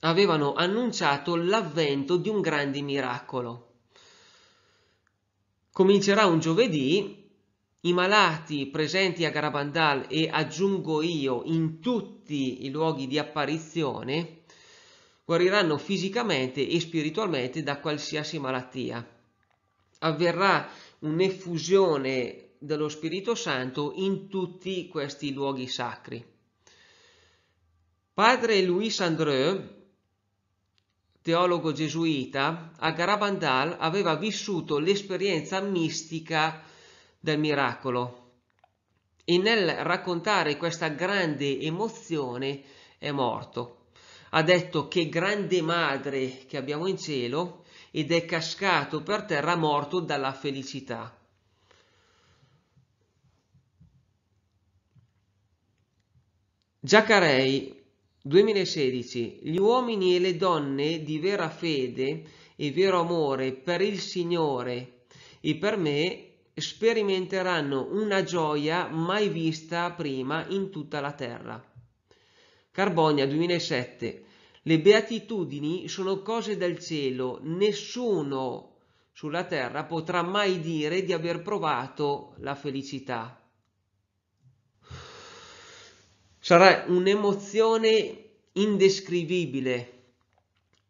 avevano annunciato l'avvento di un grande miracolo. Comincerà un giovedì i malati presenti a Garabandal e aggiungo io in tutti i luoghi di apparizione guariranno fisicamente e spiritualmente da qualsiasi malattia. Avverrà un'effusione dello Spirito Santo in tutti questi luoghi sacri. Padre Louis Andreu, teologo gesuita, a Garabandal aveva vissuto l'esperienza mistica di del miracolo. E nel raccontare questa grande emozione è morto. Ha detto che grande madre che abbiamo in cielo ed è cascato per terra morto dalla felicità. Giacarei 2016 Gli uomini e le donne di vera fede e vero amore per il Signore e per me sperimenteranno una gioia mai vista prima in tutta la terra. Carbonia 2007 Le beatitudini sono cose del cielo, nessuno sulla terra potrà mai dire di aver provato la felicità. Sarà un'emozione indescrivibile,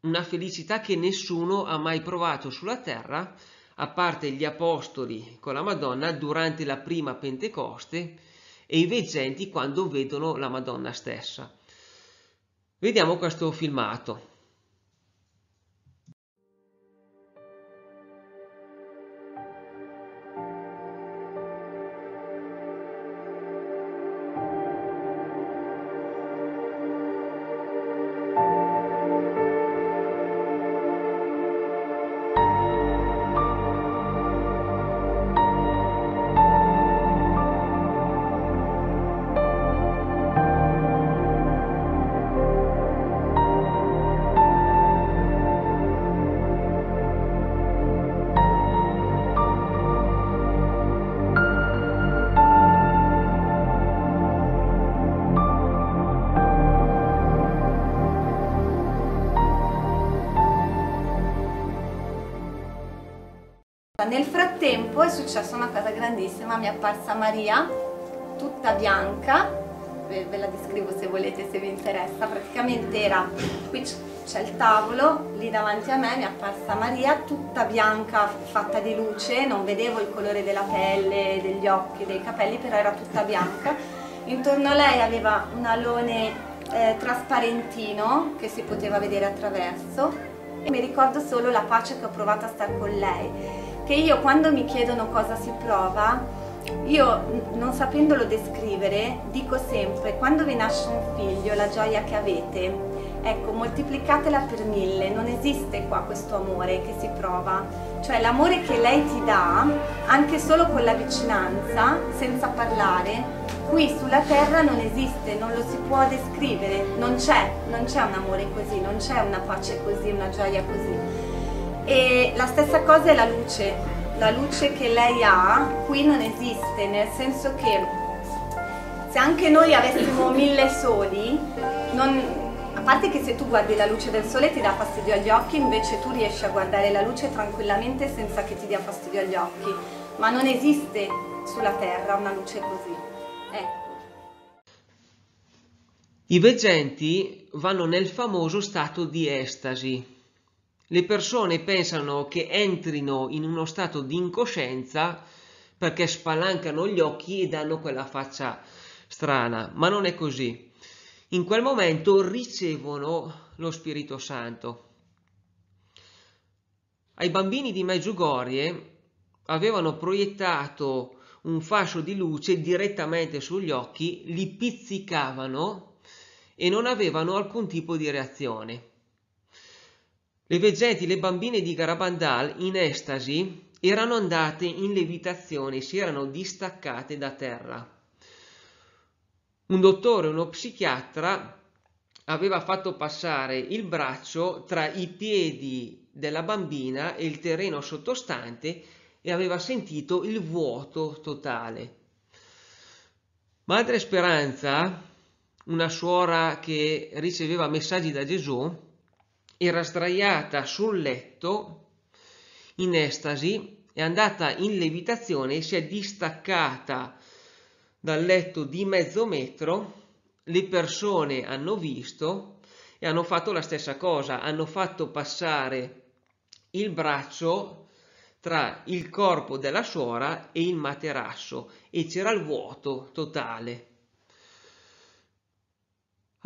una felicità che nessuno ha mai provato sulla terra a parte gli apostoli con la Madonna durante la prima Pentecoste e i veggenti quando vedono la Madonna stessa. Vediamo questo filmato. poi è successa una cosa grandissima, mi è apparsa Maria, tutta bianca, ve, ve la descrivo se volete, se vi interessa, praticamente era, qui c'è il tavolo, lì davanti a me mi è apparsa Maria, tutta bianca, fatta di luce, non vedevo il colore della pelle, degli occhi, dei capelli, però era tutta bianca. Intorno a lei aveva un alone eh, trasparentino che si poteva vedere attraverso e mi ricordo solo la pace che ho provato a stare con lei che io quando mi chiedono cosa si prova, io non sapendolo descrivere dico sempre quando vi nasce un figlio la gioia che avete ecco moltiplicatela per mille non esiste qua questo amore che si prova cioè l'amore che lei ti dà anche solo con la vicinanza senza parlare qui sulla terra non esiste non lo si può descrivere non c'è non c'è un amore così non c'è una pace così una gioia così e la stessa cosa è la luce, la luce che lei ha qui non esiste, nel senso che se anche noi avessimo mille soli, non, a parte che se tu guardi la luce del sole ti dà fastidio agli occhi, invece tu riesci a guardare la luce tranquillamente senza che ti dia fastidio agli occhi, ma non esiste sulla Terra una luce così. Ecco. I veggenti vanno nel famoso stato di estasi, le persone pensano che entrino in uno stato di incoscienza perché spalancano gli occhi e danno quella faccia strana, ma non è così. In quel momento ricevono lo Spirito Santo. Ai bambini di Meggiugorie avevano proiettato un fascio di luce direttamente sugli occhi, li pizzicavano e non avevano alcun tipo di reazione. Le veggenti, le bambine di Garabandal, in estasi, erano andate in levitazione, si erano distaccate da terra. Un dottore, uno psichiatra, aveva fatto passare il braccio tra i piedi della bambina e il terreno sottostante e aveva sentito il vuoto totale. Madre Speranza, una suora che riceveva messaggi da Gesù, era sdraiata sul letto in estasi, è andata in levitazione e si è distaccata dal letto di mezzo metro, le persone hanno visto e hanno fatto la stessa cosa, hanno fatto passare il braccio tra il corpo della suora e il materasso e c'era il vuoto totale.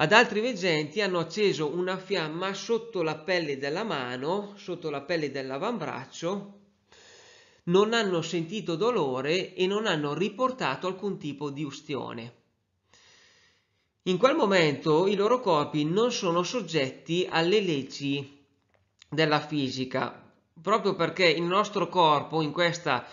Ad altri veggenti hanno acceso una fiamma sotto la pelle della mano, sotto la pelle dell'avambraccio, non hanno sentito dolore e non hanno riportato alcun tipo di ustione. In quel momento i loro corpi non sono soggetti alle leggi della fisica, proprio perché il nostro corpo in questa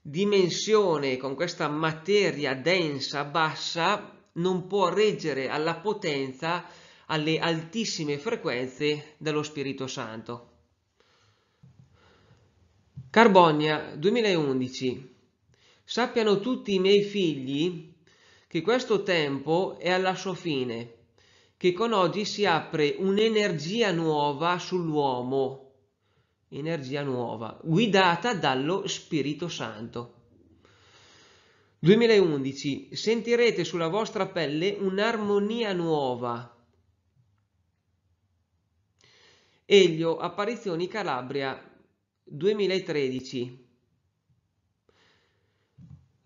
dimensione, con questa materia densa, bassa, non può reggere alla potenza, alle altissime frequenze dello Spirito Santo. Carbonia 2011 Sappiano tutti i miei figli che questo tempo è alla sua fine, che con oggi si apre un'energia nuova sull'uomo, energia nuova, guidata dallo Spirito Santo. 2011 sentirete sulla vostra pelle un'armonia nuova. Elio Apparizioni Calabria 2013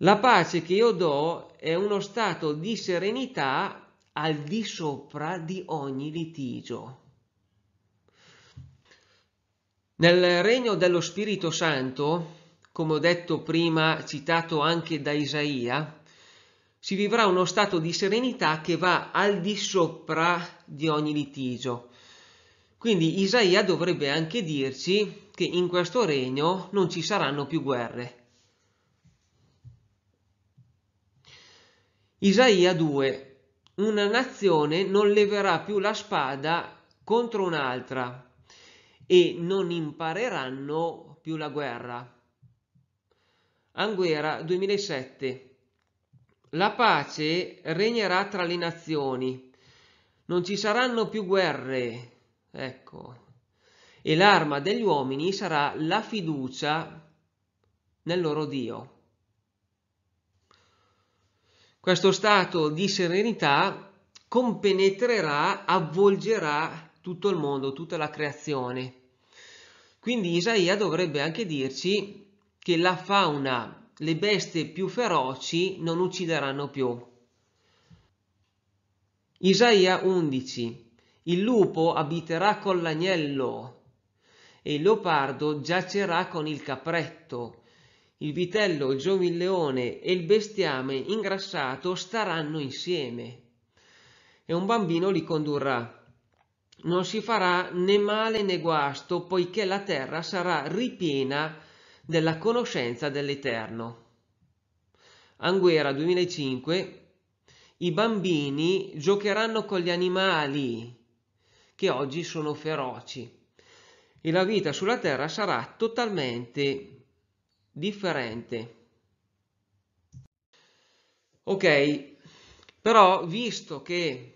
La pace che io do è uno stato di serenità al di sopra di ogni litigio. Nel regno dello Spirito Santo come ho detto prima, citato anche da Isaia, si vivrà uno stato di serenità che va al di sopra di ogni litigio. Quindi Isaia dovrebbe anche dirci che in questo regno non ci saranno più guerre. Isaia 2. Una nazione non leverà più la spada contro un'altra e non impareranno più la guerra. Anguera 2007. La pace regnerà tra le nazioni, non ci saranno più guerre, ecco, e l'arma degli uomini sarà la fiducia nel loro Dio. Questo stato di serenità compenetrerà, avvolgerà tutto il mondo, tutta la creazione. Quindi Isaia dovrebbe anche dirci che la fauna, le bestie più feroci non uccideranno più. Isaia 11 Il lupo abiterà con l'agnello e il leopardo giacerà con il capretto. Il vitello, il giovilleone e il bestiame ingrassato staranno insieme e un bambino li condurrà. Non si farà né male né guasto, poiché la terra sarà ripiena di della conoscenza dell'Eterno. Anguera 2005 i bambini giocheranno con gli animali che oggi sono feroci e la vita sulla terra sarà totalmente differente. Ok, però visto che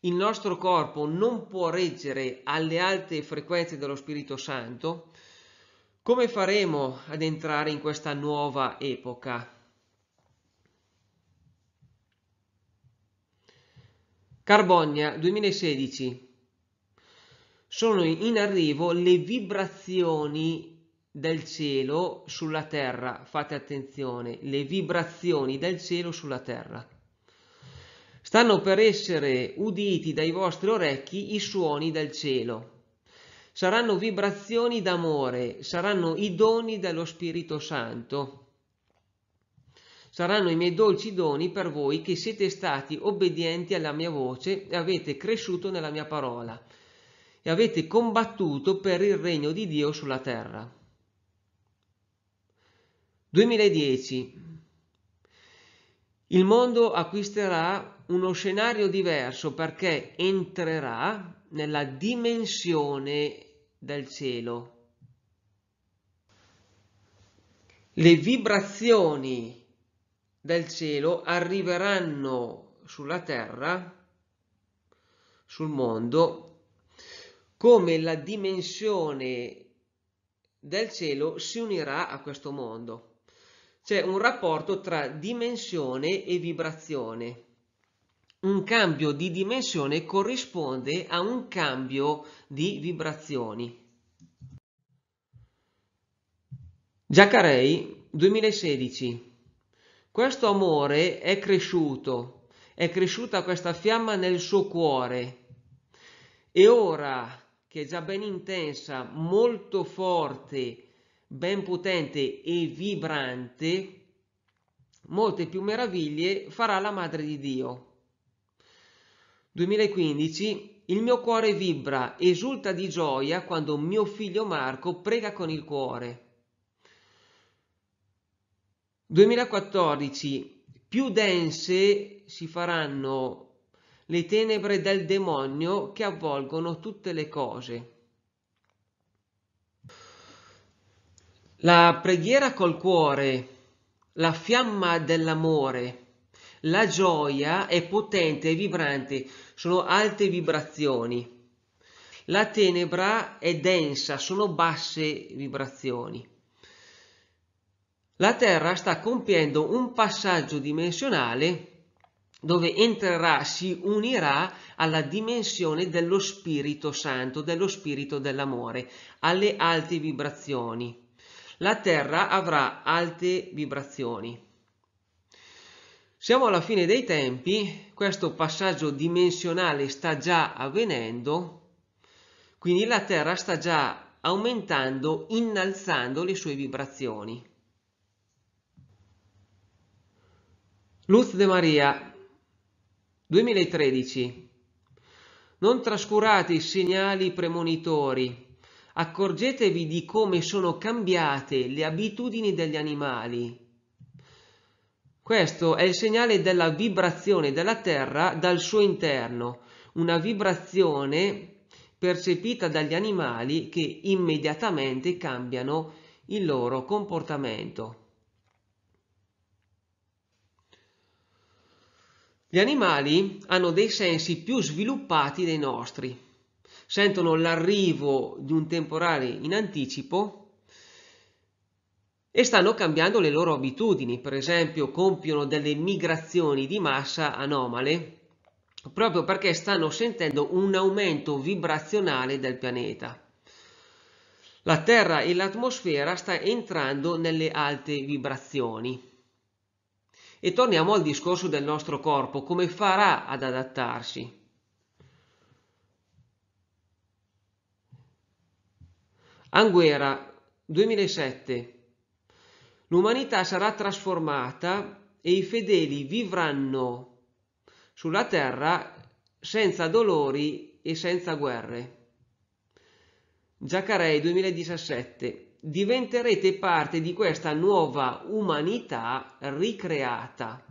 il nostro corpo non può reggere alle alte frequenze dello Spirito Santo, come faremo ad entrare in questa nuova epoca? Carbogna 2016. Sono in arrivo le vibrazioni del cielo sulla terra. Fate attenzione, le vibrazioni del cielo sulla terra. Stanno per essere uditi dai vostri orecchi i suoni del cielo saranno vibrazioni d'amore, saranno i doni dello Spirito Santo. Saranno i miei dolci doni per voi che siete stati obbedienti alla mia voce e avete cresciuto nella mia parola e avete combattuto per il regno di Dio sulla terra. 2010 Il mondo acquisterà uno scenario diverso perché entrerà nella dimensione dal cielo. Le vibrazioni dal cielo arriveranno sulla terra, sul mondo, come la dimensione del cielo si unirà a questo mondo. C'è un rapporto tra dimensione e vibrazione un cambio di dimensione corrisponde a un cambio di vibrazioni. Giacarei 2016 Questo amore è cresciuto, è cresciuta questa fiamma nel suo cuore e ora che è già ben intensa, molto forte, ben potente e vibrante, molte più meraviglie farà la Madre di Dio 2015 il mio cuore vibra, esulta di gioia quando mio figlio Marco prega con il cuore. 2014 più dense si faranno le tenebre del demonio che avvolgono tutte le cose. La preghiera col cuore, la fiamma dell'amore. La gioia è potente e vibrante, sono alte vibrazioni. La tenebra è densa, sono basse vibrazioni. La Terra sta compiendo un passaggio dimensionale dove entrerà, si unirà alla dimensione dello Spirito Santo, dello Spirito dell'amore, alle alte vibrazioni. La Terra avrà alte vibrazioni. Siamo alla fine dei tempi, questo passaggio dimensionale sta già avvenendo, quindi la Terra sta già aumentando, innalzando le sue vibrazioni. Luz de Maria, 2013. Non trascurate i segnali premonitori, accorgetevi di come sono cambiate le abitudini degli animali questo è il segnale della vibrazione della Terra dal suo interno, una vibrazione percepita dagli animali che immediatamente cambiano il loro comportamento. Gli animali hanno dei sensi più sviluppati dei nostri, sentono l'arrivo di un temporale in anticipo e stanno cambiando le loro abitudini, per esempio compiono delle migrazioni di massa anomale proprio perché stanno sentendo un aumento vibrazionale del pianeta. La Terra e l'atmosfera sta entrando nelle alte vibrazioni. E torniamo al discorso del nostro corpo, come farà ad adattarsi? Anguera 2007 l'umanità sarà trasformata e i fedeli vivranno sulla terra senza dolori e senza guerre. Giacarei 2017 Diventerete parte di questa nuova umanità ricreata.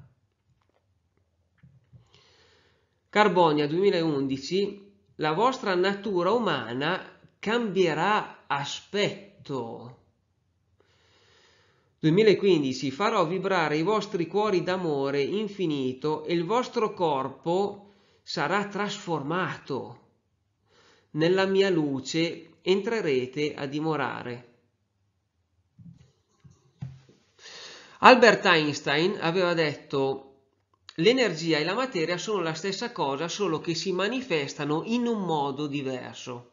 Carbonia 2011 La vostra natura umana cambierà aspetto. 2015 farò vibrare i vostri cuori d'amore infinito e il vostro corpo sarà trasformato. Nella mia luce entrerete a dimorare. Albert Einstein aveva detto l'energia e la materia sono la stessa cosa solo che si manifestano in un modo diverso.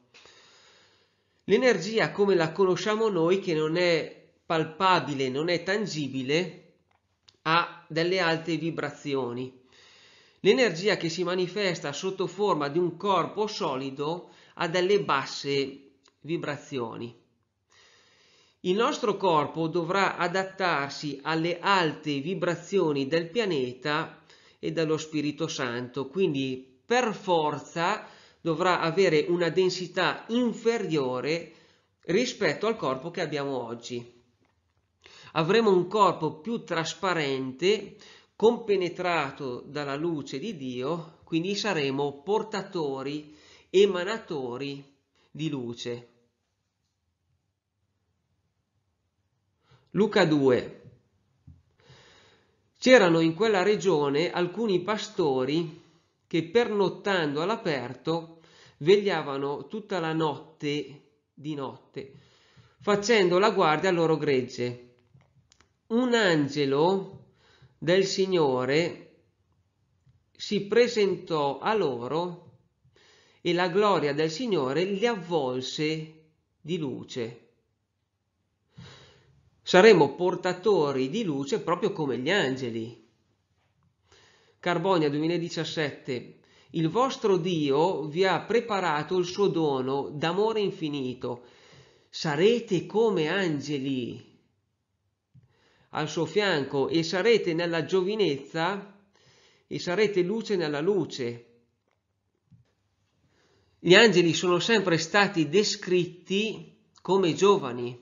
L'energia come la conosciamo noi che non è palpabile, non è tangibile, ha delle alte vibrazioni. L'energia che si manifesta sotto forma di un corpo solido ha delle basse vibrazioni. Il nostro corpo dovrà adattarsi alle alte vibrazioni del pianeta e dello Spirito Santo, quindi per forza dovrà avere una densità inferiore rispetto al corpo che abbiamo oggi avremo un corpo più trasparente, compenetrato dalla luce di Dio, quindi saremo portatori, emanatori di luce. Luca 2. C'erano in quella regione alcuni pastori che pernottando all'aperto vegliavano tutta la notte di notte, facendo la guardia al loro gregge un angelo del Signore si presentò a loro e la gloria del Signore li avvolse di luce. Saremo portatori di luce proprio come gli angeli. Carbonia 2017 il vostro Dio vi ha preparato il suo dono d'amore infinito. Sarete come angeli al suo fianco e sarete nella giovinezza e sarete luce nella luce. Gli angeli sono sempre stati descritti come giovani.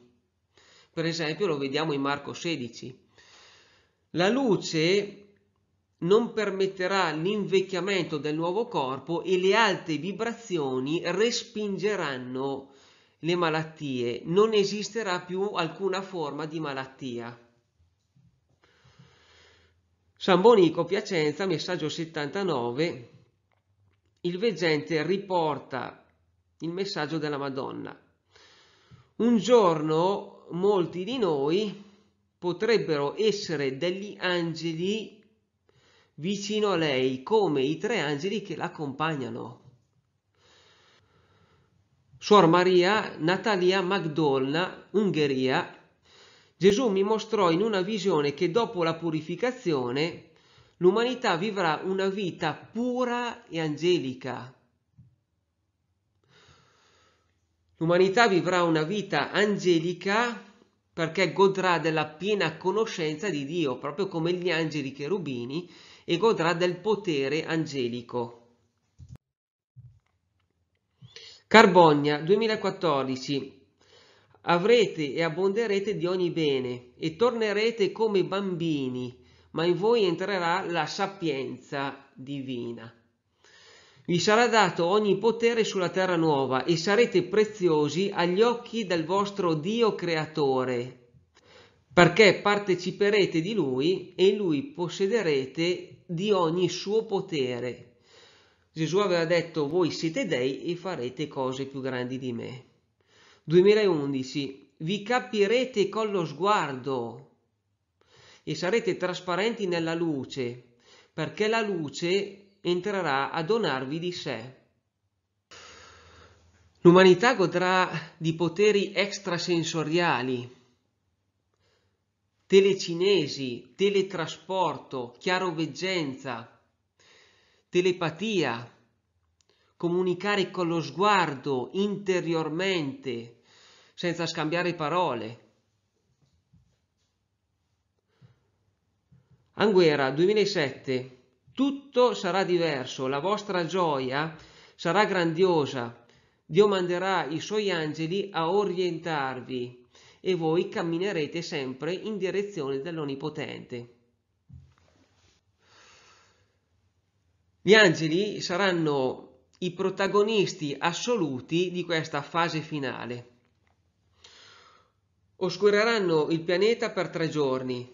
Per esempio lo vediamo in Marco 16. La luce non permetterà l'invecchiamento del nuovo corpo e le alte vibrazioni respingeranno le malattie. Non esisterà più alcuna forma di malattia. San Bonico, Piacenza, messaggio 79, il veggente riporta il messaggio della Madonna. Un giorno molti di noi potrebbero essere degli angeli vicino a lei, come i tre angeli che l'accompagnano. Suor Maria Natalia Magdolna, Ungheria, Gesù mi mostrò in una visione che dopo la purificazione l'umanità vivrà una vita pura e angelica. L'umanità vivrà una vita angelica perché godrà della piena conoscenza di Dio, proprio come gli angeli cherubini, e godrà del potere angelico. Carbogna 2014 avrete e abbonderete di ogni bene e tornerete come bambini, ma in voi entrerà la sapienza divina. Vi sarà dato ogni potere sulla terra nuova e sarete preziosi agli occhi del vostro Dio creatore, perché parteciperete di Lui e in Lui possederete di ogni suo potere. Gesù aveva detto voi siete dei e farete cose più grandi di me. 2011 vi capirete con lo sguardo e sarete trasparenti nella luce perché la luce entrerà a donarvi di sé. L'umanità godrà di poteri extrasensoriali, telecinesi, teletrasporto, chiaroveggenza, telepatia, comunicare con lo sguardo interiormente, senza scambiare parole. Anguera 2007 Tutto sarà diverso, la vostra gioia sarà grandiosa. Dio manderà i suoi angeli a orientarvi e voi camminerete sempre in direzione dell'Onipotente. Gli angeli saranno i protagonisti assoluti di questa fase finale oscureranno il pianeta per tre giorni,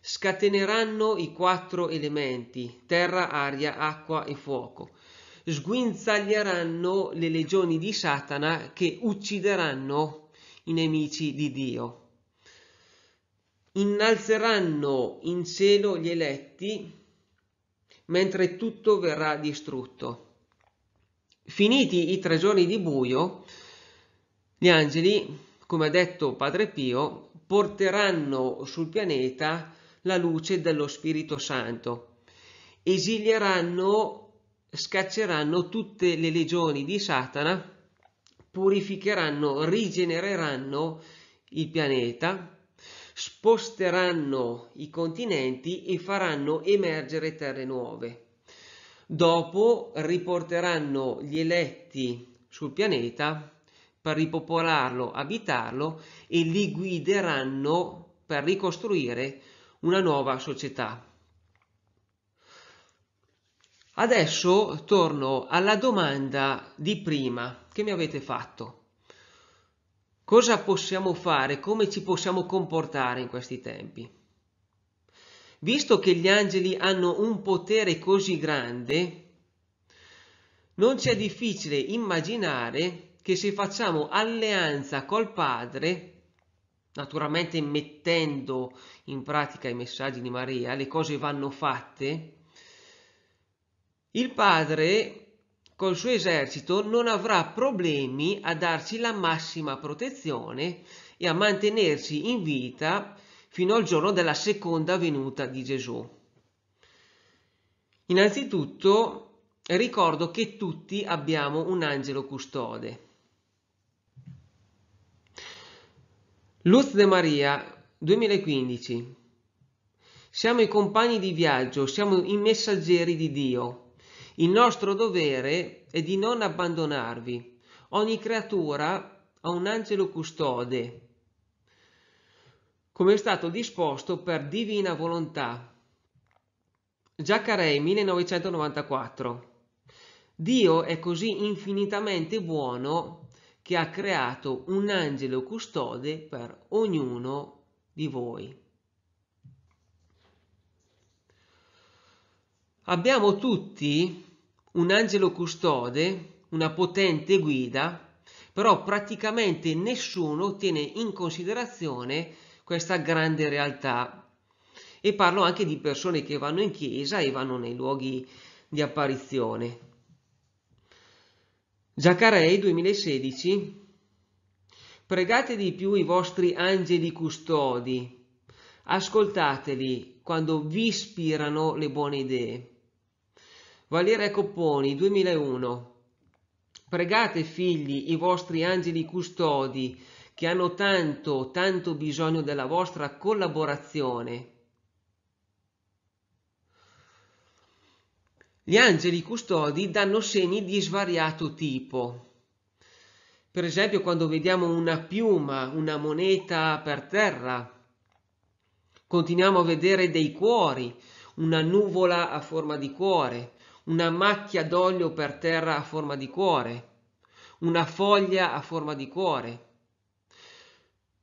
scateneranno i quattro elementi, terra, aria, acqua e fuoco, sguinzaglieranno le legioni di Satana che uccideranno i nemici di Dio. Innalzeranno in cielo gli eletti mentre tutto verrà distrutto. Finiti i tre giorni di buio, gli angeli come ha detto Padre Pio, porteranno sul pianeta la luce dello Spirito Santo, esilieranno, scacceranno tutte le legioni di Satana, purificheranno, rigenereranno il pianeta, sposteranno i continenti e faranno emergere terre nuove. Dopo riporteranno gli eletti sul pianeta per ripopolarlo, abitarlo e li guideranno per ricostruire una nuova società. Adesso torno alla domanda di prima che mi avete fatto. Cosa possiamo fare? Come ci possiamo comportare in questi tempi? Visto che gli angeli hanno un potere così grande, non ci è difficile immaginare che se facciamo alleanza col Padre, naturalmente mettendo in pratica i messaggi di Maria, le cose vanno fatte, il Padre col suo esercito non avrà problemi a darci la massima protezione e a mantenerci in vita fino al giorno della seconda venuta di Gesù. Innanzitutto ricordo che tutti abbiamo un angelo custode. Luz de Maria 2015 Siamo i compagni di viaggio, siamo i messaggeri di Dio. Il nostro dovere è di non abbandonarvi. Ogni creatura ha un angelo custode, come è stato disposto per divina volontà. Giacarei 1994 Dio è così infinitamente buono che ha creato un angelo custode per ognuno di voi. Abbiamo tutti un angelo custode, una potente guida, però praticamente nessuno tiene in considerazione questa grande realtà. E parlo anche di persone che vanno in chiesa e vanno nei luoghi di apparizione. Giacarei 2016 Pregate di più i vostri angeli custodi, ascoltateli quando vi ispirano le buone idee. Valeria Copponi 2001 Pregate figli i vostri angeli custodi che hanno tanto, tanto bisogno della vostra collaborazione Gli angeli custodi danno segni di svariato tipo. Per esempio quando vediamo una piuma, una moneta per terra, continuiamo a vedere dei cuori, una nuvola a forma di cuore, una macchia d'olio per terra a forma di cuore, una foglia a forma di cuore.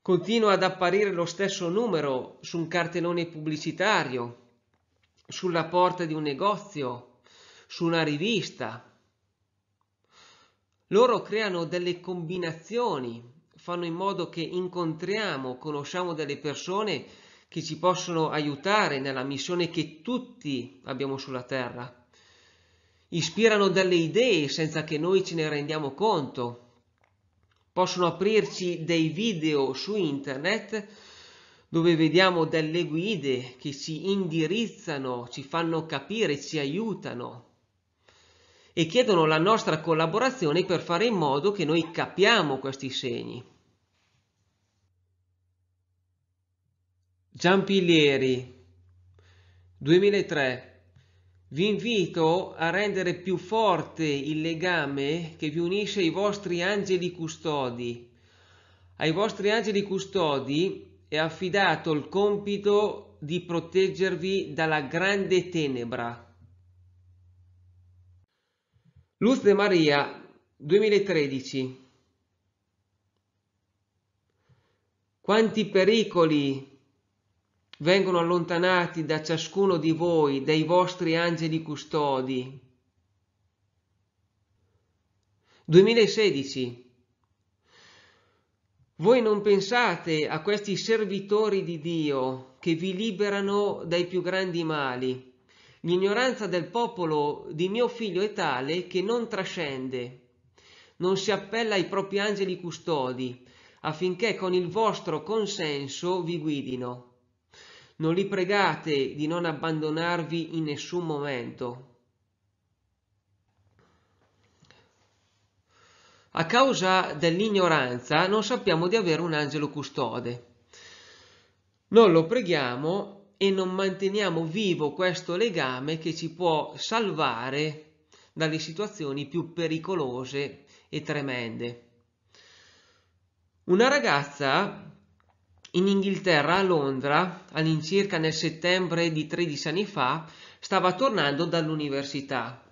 Continua ad apparire lo stesso numero su un cartellone pubblicitario, sulla porta di un negozio, su una rivista. Loro creano delle combinazioni, fanno in modo che incontriamo, conosciamo delle persone che ci possono aiutare nella missione che tutti abbiamo sulla terra. Ispirano delle idee senza che noi ce ne rendiamo conto. Possono aprirci dei video su internet dove vediamo delle guide che ci indirizzano, ci fanno capire, ci aiutano e chiedono la nostra collaborazione per fare in modo che noi capiamo questi segni. Giampilieri 2003 vi invito a rendere più forte il legame che vi unisce ai vostri angeli custodi. Ai vostri angeli custodi è affidato il compito di proteggervi dalla grande tenebra, Luz de Maria 2013 Quanti pericoli vengono allontanati da ciascuno di voi, dai vostri angeli custodi. 2016 Voi non pensate a questi servitori di Dio che vi liberano dai più grandi mali. L'ignoranza del popolo di mio figlio è tale che non trascende, non si appella ai propri angeli custodi, affinché con il vostro consenso vi guidino. Non li pregate di non abbandonarvi in nessun momento. A causa dell'ignoranza non sappiamo di avere un angelo custode. Non lo preghiamo e non manteniamo vivo questo legame che ci può salvare dalle situazioni più pericolose e tremende. Una ragazza in Inghilterra, a Londra, all'incirca nel settembre di 13 anni fa, stava tornando dall'università.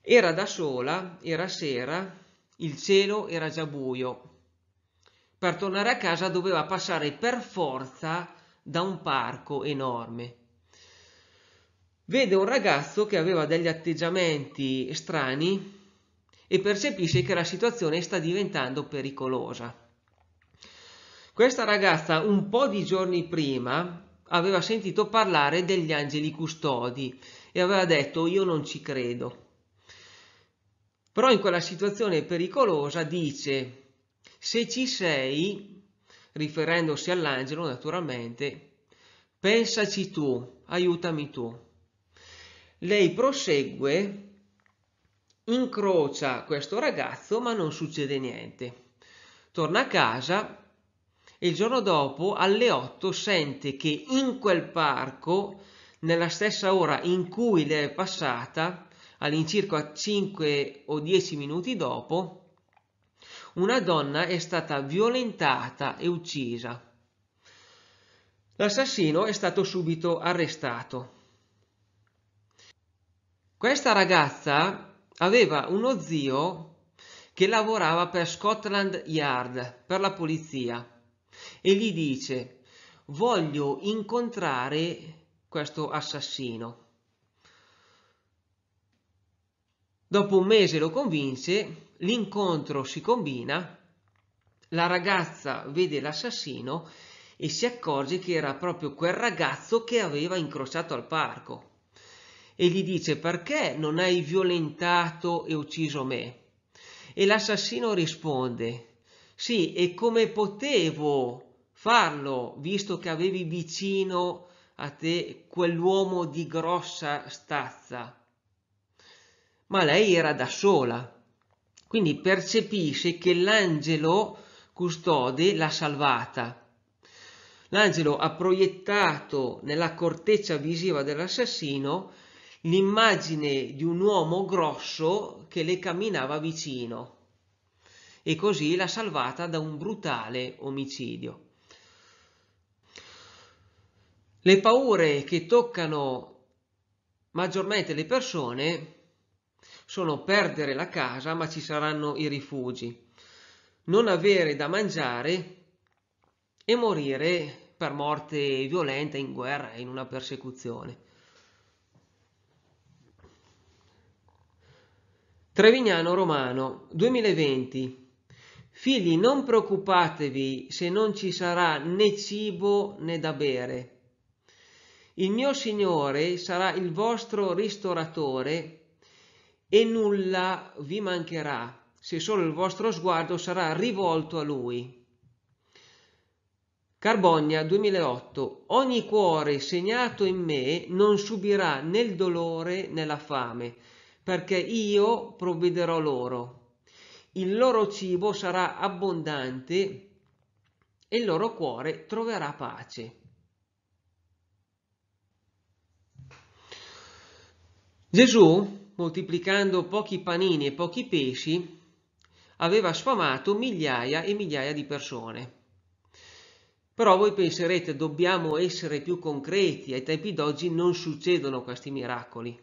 Era da sola, era sera, il cielo era già buio. Per tornare a casa doveva passare per forza da un parco enorme. Vede un ragazzo che aveva degli atteggiamenti strani e percepisce che la situazione sta diventando pericolosa. Questa ragazza un po' di giorni prima aveva sentito parlare degli angeli custodi e aveva detto io non ci credo. Però in quella situazione pericolosa dice se ci sei riferendosi all'angelo naturalmente, pensaci tu, aiutami tu. Lei prosegue, incrocia questo ragazzo ma non succede niente. Torna a casa e il giorno dopo alle 8 sente che in quel parco, nella stessa ora in cui le è passata, all'incirca 5 o 10 minuti dopo, una donna è stata violentata e uccisa. L'assassino è stato subito arrestato. Questa ragazza aveva uno zio che lavorava per Scotland Yard, per la polizia, e gli dice voglio incontrare questo assassino. Dopo un mese lo convince, l'incontro si combina, la ragazza vede l'assassino e si accorge che era proprio quel ragazzo che aveva incrociato al parco e gli dice perché non hai violentato e ucciso me? E l'assassino risponde sì e come potevo farlo visto che avevi vicino a te quell'uomo di grossa stazza? ma lei era da sola. Quindi percepisce che l'angelo custode l'ha salvata. L'angelo ha proiettato nella corteccia visiva dell'assassino l'immagine di un uomo grosso che le camminava vicino e così l'ha salvata da un brutale omicidio. Le paure che toccano maggiormente le persone sono perdere la casa, ma ci saranno i rifugi, non avere da mangiare e morire per morte violenta in guerra, in una persecuzione. Trevignano Romano 2020 Figli, non preoccupatevi se non ci sarà né cibo né da bere. Il mio Signore sarà il vostro ristoratore e nulla vi mancherà se solo il vostro sguardo sarà rivolto a lui. Carbogna 2008 Ogni cuore segnato in me non subirà né il dolore né la fame, perché io provvederò loro. Il loro cibo sarà abbondante e il loro cuore troverà pace. Gesù moltiplicando pochi panini e pochi pesci, aveva sfamato migliaia e migliaia di persone. Però voi penserete, dobbiamo essere più concreti, ai tempi d'oggi non succedono questi miracoli.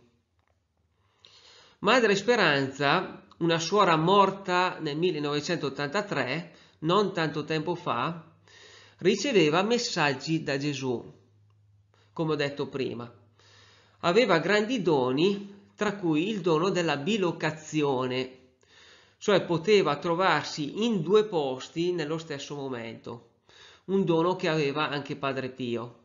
Madre Speranza, una suora morta nel 1983, non tanto tempo fa, riceveva messaggi da Gesù, come ho detto prima. Aveva grandi doni, tra cui il dono della bilocazione, cioè poteva trovarsi in due posti nello stesso momento, un dono che aveva anche Padre Pio.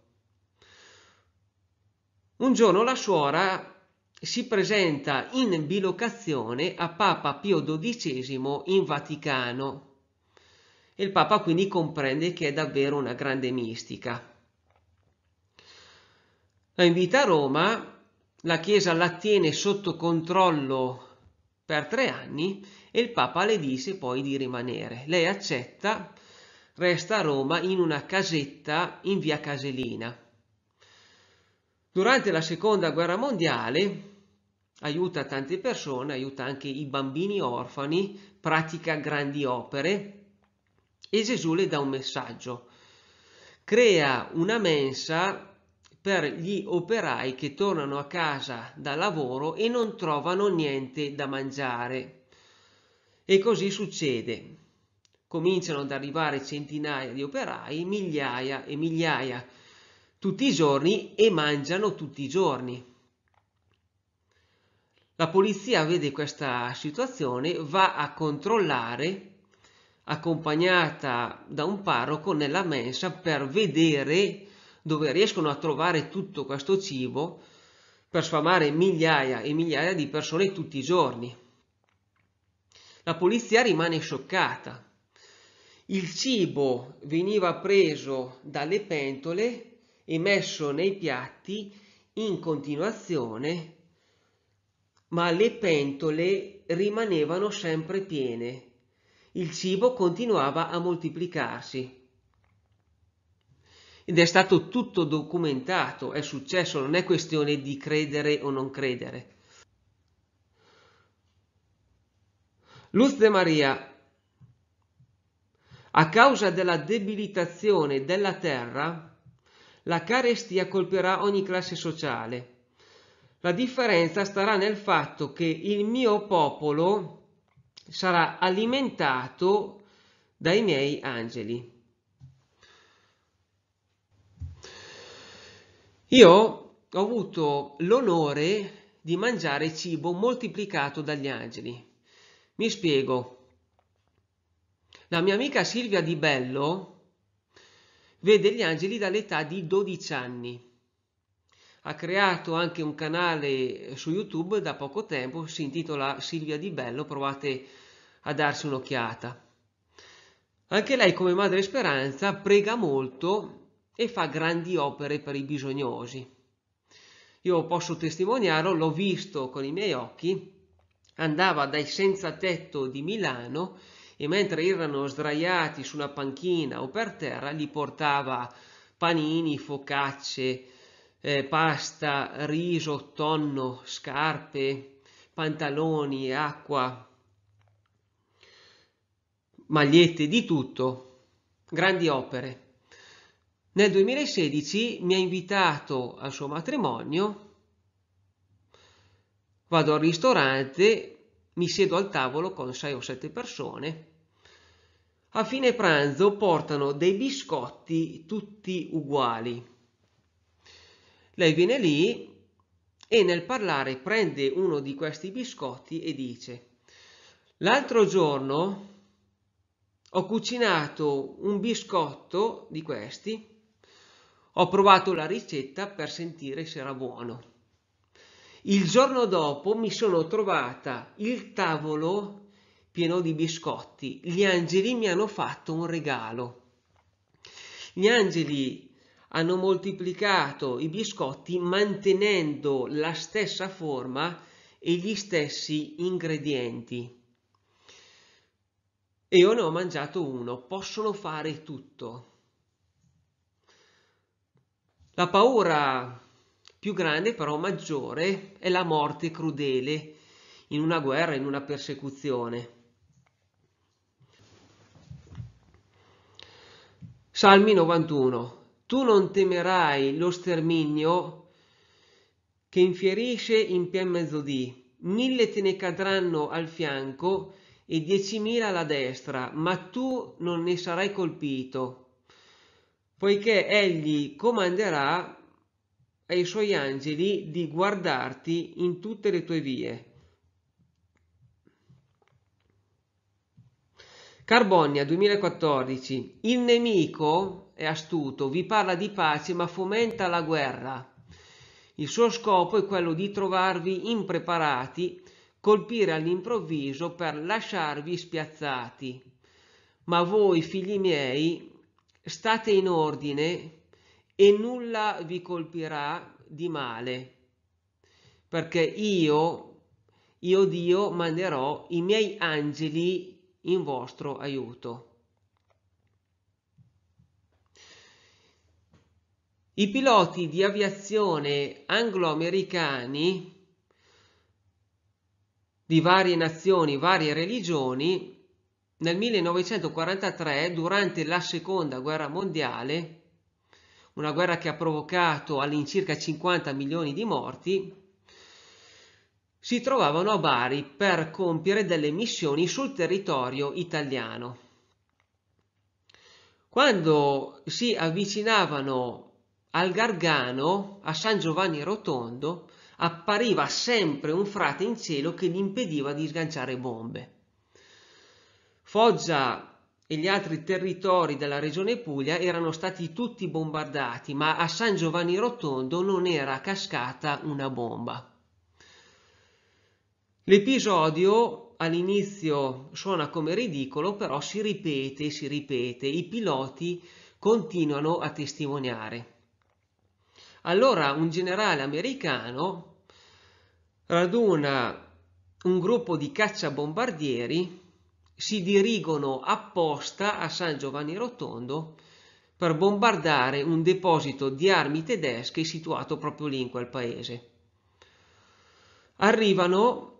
Un giorno la suora si presenta in bilocazione a Papa Pio XII in Vaticano e il Papa quindi comprende che è davvero una grande mistica. La invita a Roma la Chiesa la tiene sotto controllo per tre anni e il Papa le dice poi di rimanere. Lei accetta, resta a Roma in una casetta in via Caselina. Durante la seconda guerra mondiale aiuta tante persone, aiuta anche i bambini orfani, pratica grandi opere e Gesù le dà un messaggio. Crea una mensa per gli operai che tornano a casa da lavoro e non trovano niente da mangiare. E così succede. Cominciano ad arrivare centinaia di operai, migliaia e migliaia tutti i giorni e mangiano tutti i giorni. La polizia vede questa situazione, va a controllare, accompagnata da un parroco nella mensa per vedere dove riescono a trovare tutto questo cibo per sfamare migliaia e migliaia di persone tutti i giorni. La polizia rimane scioccata. Il cibo veniva preso dalle pentole e messo nei piatti in continuazione, ma le pentole rimanevano sempre piene. Il cibo continuava a moltiplicarsi ed è stato tutto documentato, è successo, non è questione di credere o non credere. Luz de Maria, a causa della debilitazione della terra, la carestia colpirà ogni classe sociale. La differenza starà nel fatto che il mio popolo sarà alimentato dai miei angeli. Io ho avuto l'onore di mangiare cibo moltiplicato dagli angeli. Mi spiego. La mia amica Silvia Di Bello vede gli angeli dall'età di 12 anni. Ha creato anche un canale su YouTube da poco tempo, si intitola Silvia Di Bello, provate a darsi un'occhiata. Anche lei come Madre Speranza prega molto e fa grandi opere per i bisognosi. Io posso testimoniarlo, l'ho visto con i miei occhi, andava dai senza tetto di Milano e mentre erano sdraiati sulla panchina o per terra gli portava panini, focacce, eh, pasta, riso, tonno, scarpe, pantaloni, acqua, magliette, di tutto, grandi opere. Nel 2016 mi ha invitato al suo matrimonio, vado al ristorante, mi siedo al tavolo con 6 o 7 persone. A fine pranzo portano dei biscotti tutti uguali. Lei viene lì e nel parlare prende uno di questi biscotti e dice l'altro giorno ho cucinato un biscotto di questi ho provato la ricetta per sentire se era buono. Il giorno dopo mi sono trovata il tavolo pieno di biscotti. Gli angeli mi hanno fatto un regalo. Gli angeli hanno moltiplicato i biscotti mantenendo la stessa forma e gli stessi ingredienti. E io ne ho mangiato uno, possono fare tutto. La paura più grande, però maggiore, è la morte crudele in una guerra, in una persecuzione. Salmi 91. Tu non temerai lo sterminio che infierisce in pian mezzodì. Mille te ne cadranno al fianco e diecimila alla destra, ma tu non ne sarai colpito poiché egli comanderà ai suoi angeli di guardarti in tutte le tue vie. Carbonia 2014 Il nemico è astuto, vi parla di pace ma fomenta la guerra. Il suo scopo è quello di trovarvi impreparati, colpire all'improvviso per lasciarvi spiazzati. Ma voi, figli miei, state in ordine e nulla vi colpirà di male, perché io, io Dio, manderò i miei angeli in vostro aiuto. I piloti di aviazione anglo-americani di varie nazioni, varie religioni, nel 1943, durante la seconda guerra mondiale, una guerra che ha provocato all'incirca 50 milioni di morti, si trovavano a Bari per compiere delle missioni sul territorio italiano. Quando si avvicinavano al Gargano, a San Giovanni Rotondo, appariva sempre un frate in cielo che gli impediva di sganciare bombe. Foggia e gli altri territori della regione Puglia erano stati tutti bombardati, ma a San Giovanni Rotondo non era cascata una bomba. L'episodio all'inizio suona come ridicolo, però si ripete, si ripete, i piloti continuano a testimoniare. Allora un generale americano raduna un gruppo di cacciabombardieri si dirigono apposta a San Giovanni Rotondo per bombardare un deposito di armi tedesche situato proprio lì in quel paese. Arrivano,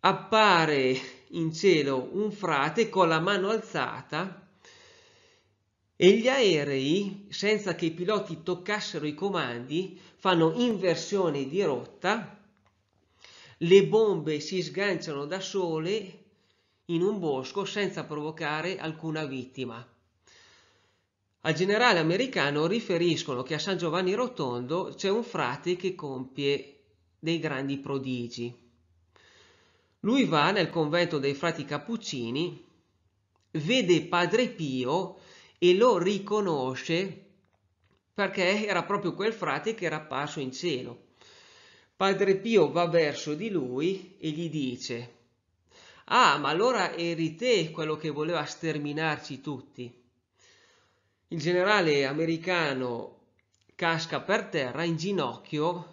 appare in cielo un frate con la mano alzata e gli aerei, senza che i piloti toccassero i comandi, fanno inversione di rotta, le bombe si sganciano da sole in un bosco senza provocare alcuna vittima. Al generale americano riferiscono che a San Giovanni Rotondo c'è un frate che compie dei grandi prodigi. Lui va nel convento dei frati cappuccini, vede Padre Pio e lo riconosce perché era proprio quel frate che era apparso in cielo. Padre Pio va verso di lui e gli dice Ah, ma allora eri te quello che voleva sterminarci tutti. Il generale americano casca per terra in ginocchio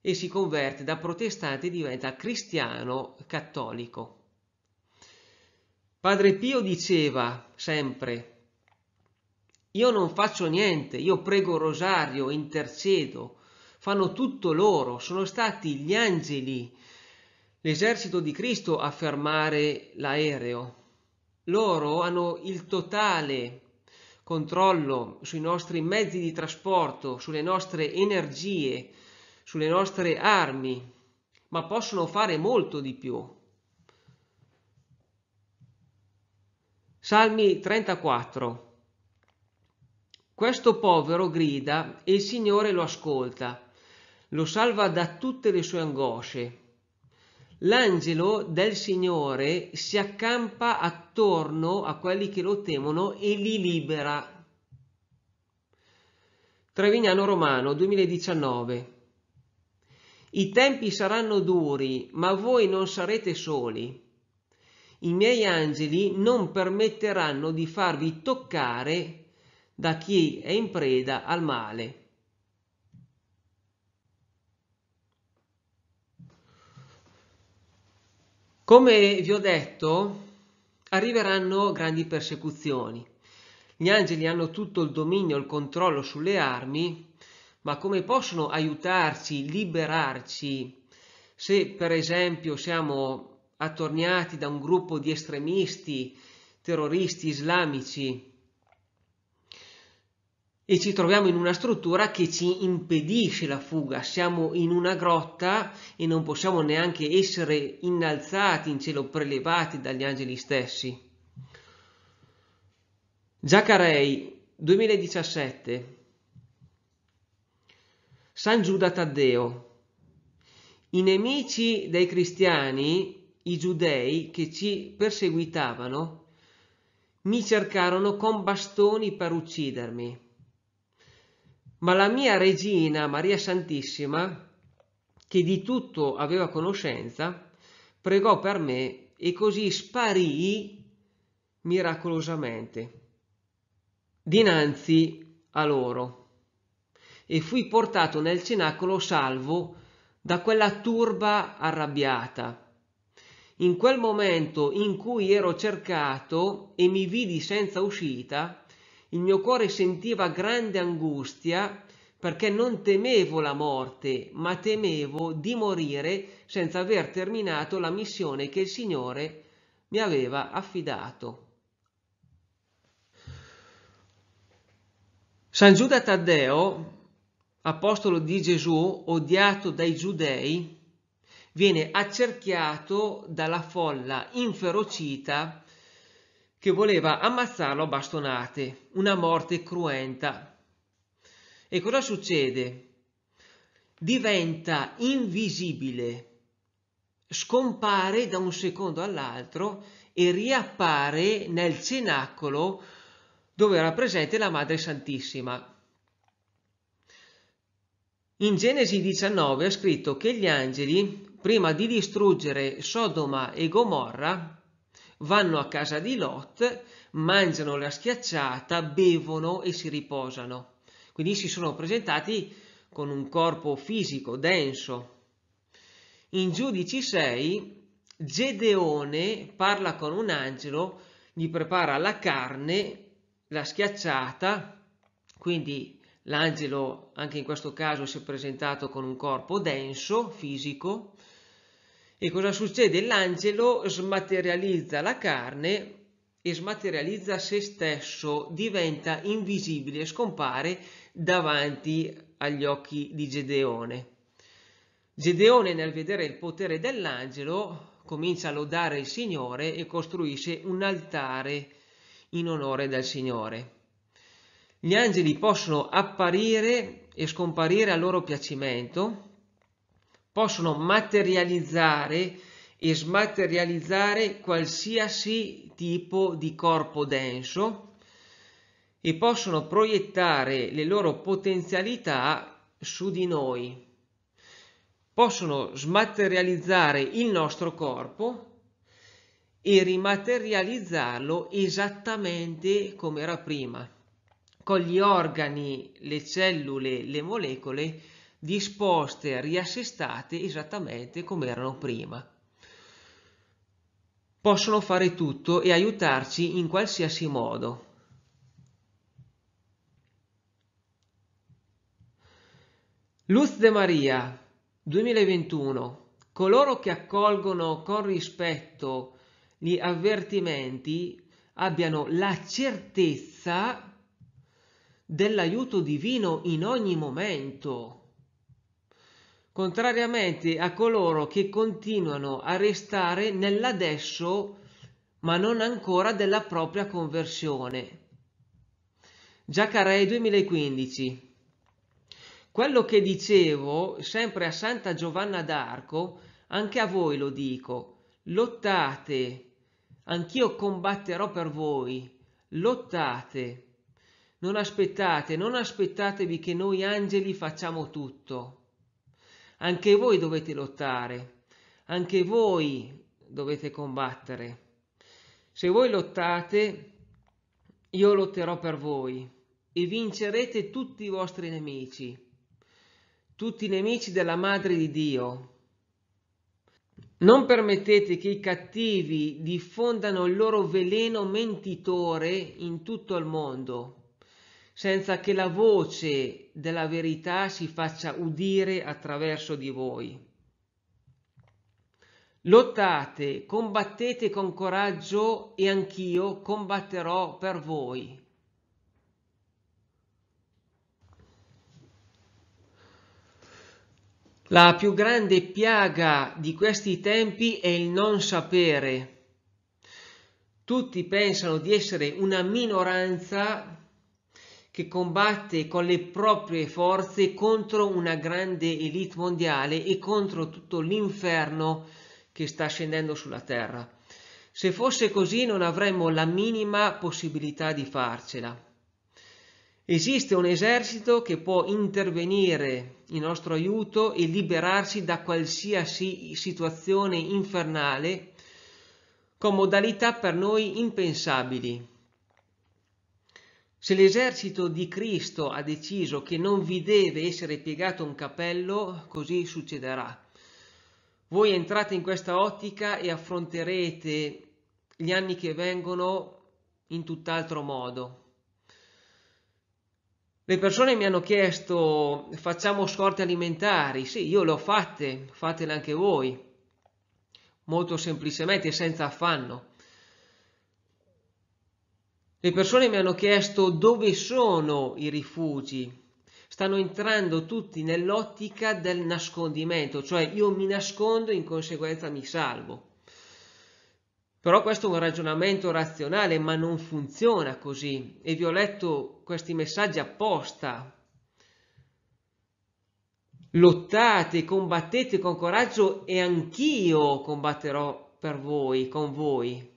e si converte da protestante e diventa cristiano cattolico. Padre Pio diceva sempre, io non faccio niente, io prego rosario, intercedo, fanno tutto loro, sono stati gli angeli l'esercito di Cristo a fermare l'aereo. Loro hanno il totale controllo sui nostri mezzi di trasporto, sulle nostre energie, sulle nostre armi, ma possono fare molto di più. Salmi 34 Questo povero grida e il Signore lo ascolta, lo salva da tutte le sue angosce L'angelo del Signore si accampa attorno a quelli che lo temono e li libera. Trevignano Romano 2019 I tempi saranno duri, ma voi non sarete soli. I miei angeli non permetteranno di farvi toccare da chi è in preda al male. Come vi ho detto, arriveranno grandi persecuzioni. Gli angeli hanno tutto il dominio, il controllo sulle armi, ma come possono aiutarci, liberarci, se per esempio siamo attorniati da un gruppo di estremisti, terroristi islamici e ci troviamo in una struttura che ci impedisce la fuga, siamo in una grotta e non possiamo neanche essere innalzati in cielo, prelevati dagli angeli stessi. Giacarei 2017 San Giuda Taddeo I nemici dei cristiani, i giudei che ci perseguitavano, mi cercarono con bastoni per uccidermi ma la mia regina Maria Santissima, che di tutto aveva conoscenza, pregò per me e così sparì miracolosamente dinanzi a loro e fui portato nel cenacolo salvo da quella turba arrabbiata. In quel momento in cui ero cercato e mi vidi senza uscita, il mio cuore sentiva grande angustia perché non temevo la morte, ma temevo di morire senza aver terminato la missione che il Signore mi aveva affidato. San Giuda Taddeo, apostolo di Gesù, odiato dai giudei, viene accerchiato dalla folla inferocita che voleva ammazzarlo a bastonate, una morte cruenta. E cosa succede? Diventa invisibile, scompare da un secondo all'altro e riappare nel cenacolo dove era presente la Madre Santissima. In Genesi 19 è scritto che gli angeli, prima di distruggere Sodoma e Gomorra, vanno a casa di Lot, mangiano la schiacciata, bevono e si riposano. Quindi si sono presentati con un corpo fisico denso. In Giudici 6 Gedeone parla con un angelo, gli prepara la carne, la schiacciata, quindi l'angelo anche in questo caso si è presentato con un corpo denso, fisico, e cosa succede? L'angelo smaterializza la carne e smaterializza se stesso, diventa invisibile, e scompare davanti agli occhi di Gedeone. Gedeone nel vedere il potere dell'angelo comincia a lodare il Signore e costruisce un altare in onore del Signore. Gli angeli possono apparire e scomparire a loro piacimento, possono materializzare e smaterializzare qualsiasi tipo di corpo denso e possono proiettare le loro potenzialità su di noi. Possono smaterializzare il nostro corpo e rimaterializzarlo esattamente come era prima, con gli organi, le cellule, le molecole disposte, riassestate esattamente come erano prima. Possono fare tutto e aiutarci in qualsiasi modo. Luz de Maria 2021 Coloro che accolgono con rispetto gli avvertimenti abbiano la certezza dell'aiuto divino in ogni momento contrariamente a coloro che continuano a restare nell'adesso ma non ancora della propria conversione. Giacarei 2015 Quello che dicevo sempre a Santa Giovanna d'Arco, anche a voi lo dico, lottate, anch'io combatterò per voi, lottate. Non aspettate, non aspettatevi che noi angeli facciamo tutto anche voi dovete lottare, anche voi dovete combattere. Se voi lottate, io lotterò per voi e vincerete tutti i vostri nemici, tutti i nemici della Madre di Dio. Non permettete che i cattivi diffondano il loro veleno mentitore in tutto il mondo senza che la voce della verità si faccia udire attraverso di voi. Lottate, combattete con coraggio e anch'io combatterò per voi. La più grande piaga di questi tempi è il non sapere. Tutti pensano di essere una minoranza che combatte con le proprie forze contro una grande elite mondiale e contro tutto l'inferno che sta scendendo sulla terra. Se fosse così non avremmo la minima possibilità di farcela. Esiste un esercito che può intervenire in nostro aiuto e liberarsi da qualsiasi situazione infernale con modalità per noi impensabili. Se l'esercito di Cristo ha deciso che non vi deve essere piegato un capello, così succederà. Voi entrate in questa ottica e affronterete gli anni che vengono in tutt'altro modo. Le persone mi hanno chiesto facciamo scorte alimentari, sì io le ho fatte, fatele anche voi, molto semplicemente senza affanno. Le persone mi hanno chiesto dove sono i rifugi. Stanno entrando tutti nell'ottica del nascondimento, cioè io mi nascondo e in conseguenza mi salvo. Però questo è un ragionamento razionale, ma non funziona così. E vi ho letto questi messaggi apposta. Lottate, combattete con coraggio e anch'io combatterò per voi, con voi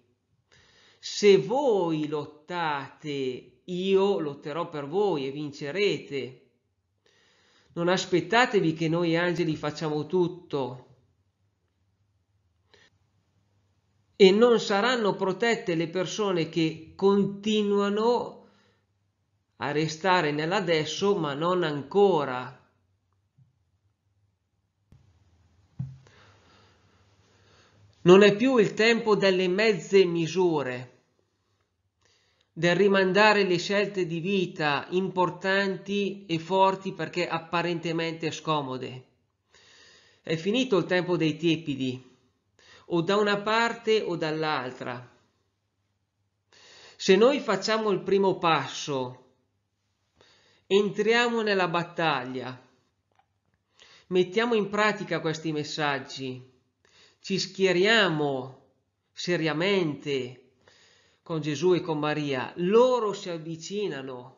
se voi lottate, io lotterò per voi e vincerete. Non aspettatevi che noi angeli facciamo tutto. E non saranno protette le persone che continuano a restare nell'adesso ma non ancora. Non è più il tempo delle mezze misure del rimandare le scelte di vita importanti e forti perché apparentemente scomode. È finito il tempo dei tiepidi, o da una parte o dall'altra. Se noi facciamo il primo passo, entriamo nella battaglia, mettiamo in pratica questi messaggi, ci schieriamo seriamente con Gesù e con Maria, loro si avvicinano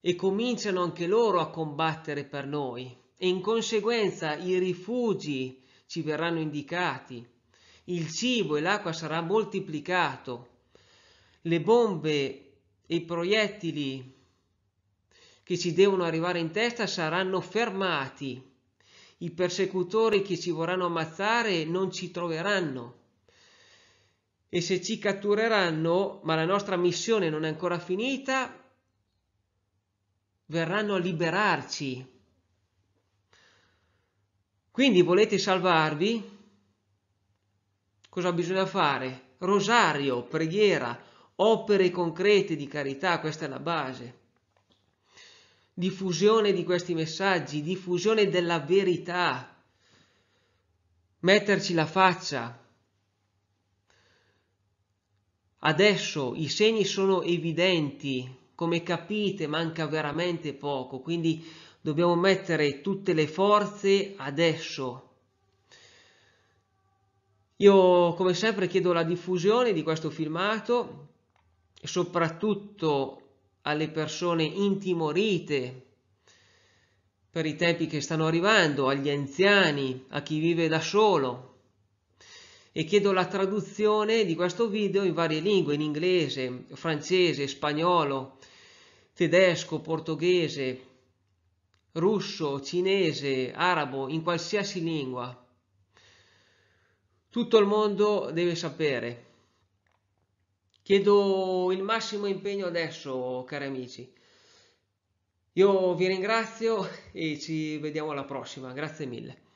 e cominciano anche loro a combattere per noi e in conseguenza i rifugi ci verranno indicati, il cibo e l'acqua sarà moltiplicato, le bombe e i proiettili che ci devono arrivare in testa saranno fermati, i persecutori che ci vorranno ammazzare non ci troveranno e se ci cattureranno, ma la nostra missione non è ancora finita, verranno a liberarci. Quindi volete salvarvi? Cosa bisogna fare? Rosario, preghiera, opere concrete di carità, questa è la base. Diffusione di questi messaggi, diffusione della verità, metterci la faccia, Adesso i segni sono evidenti, come capite manca veramente poco, quindi dobbiamo mettere tutte le forze adesso. Io come sempre chiedo la diffusione di questo filmato, soprattutto alle persone intimorite per i tempi che stanno arrivando, agli anziani, a chi vive da solo, e chiedo la traduzione di questo video in varie lingue, in inglese, francese, spagnolo, tedesco, portoghese, russo, cinese, arabo, in qualsiasi lingua. Tutto il mondo deve sapere. Chiedo il massimo impegno adesso, cari amici. Io vi ringrazio e ci vediamo alla prossima. Grazie mille.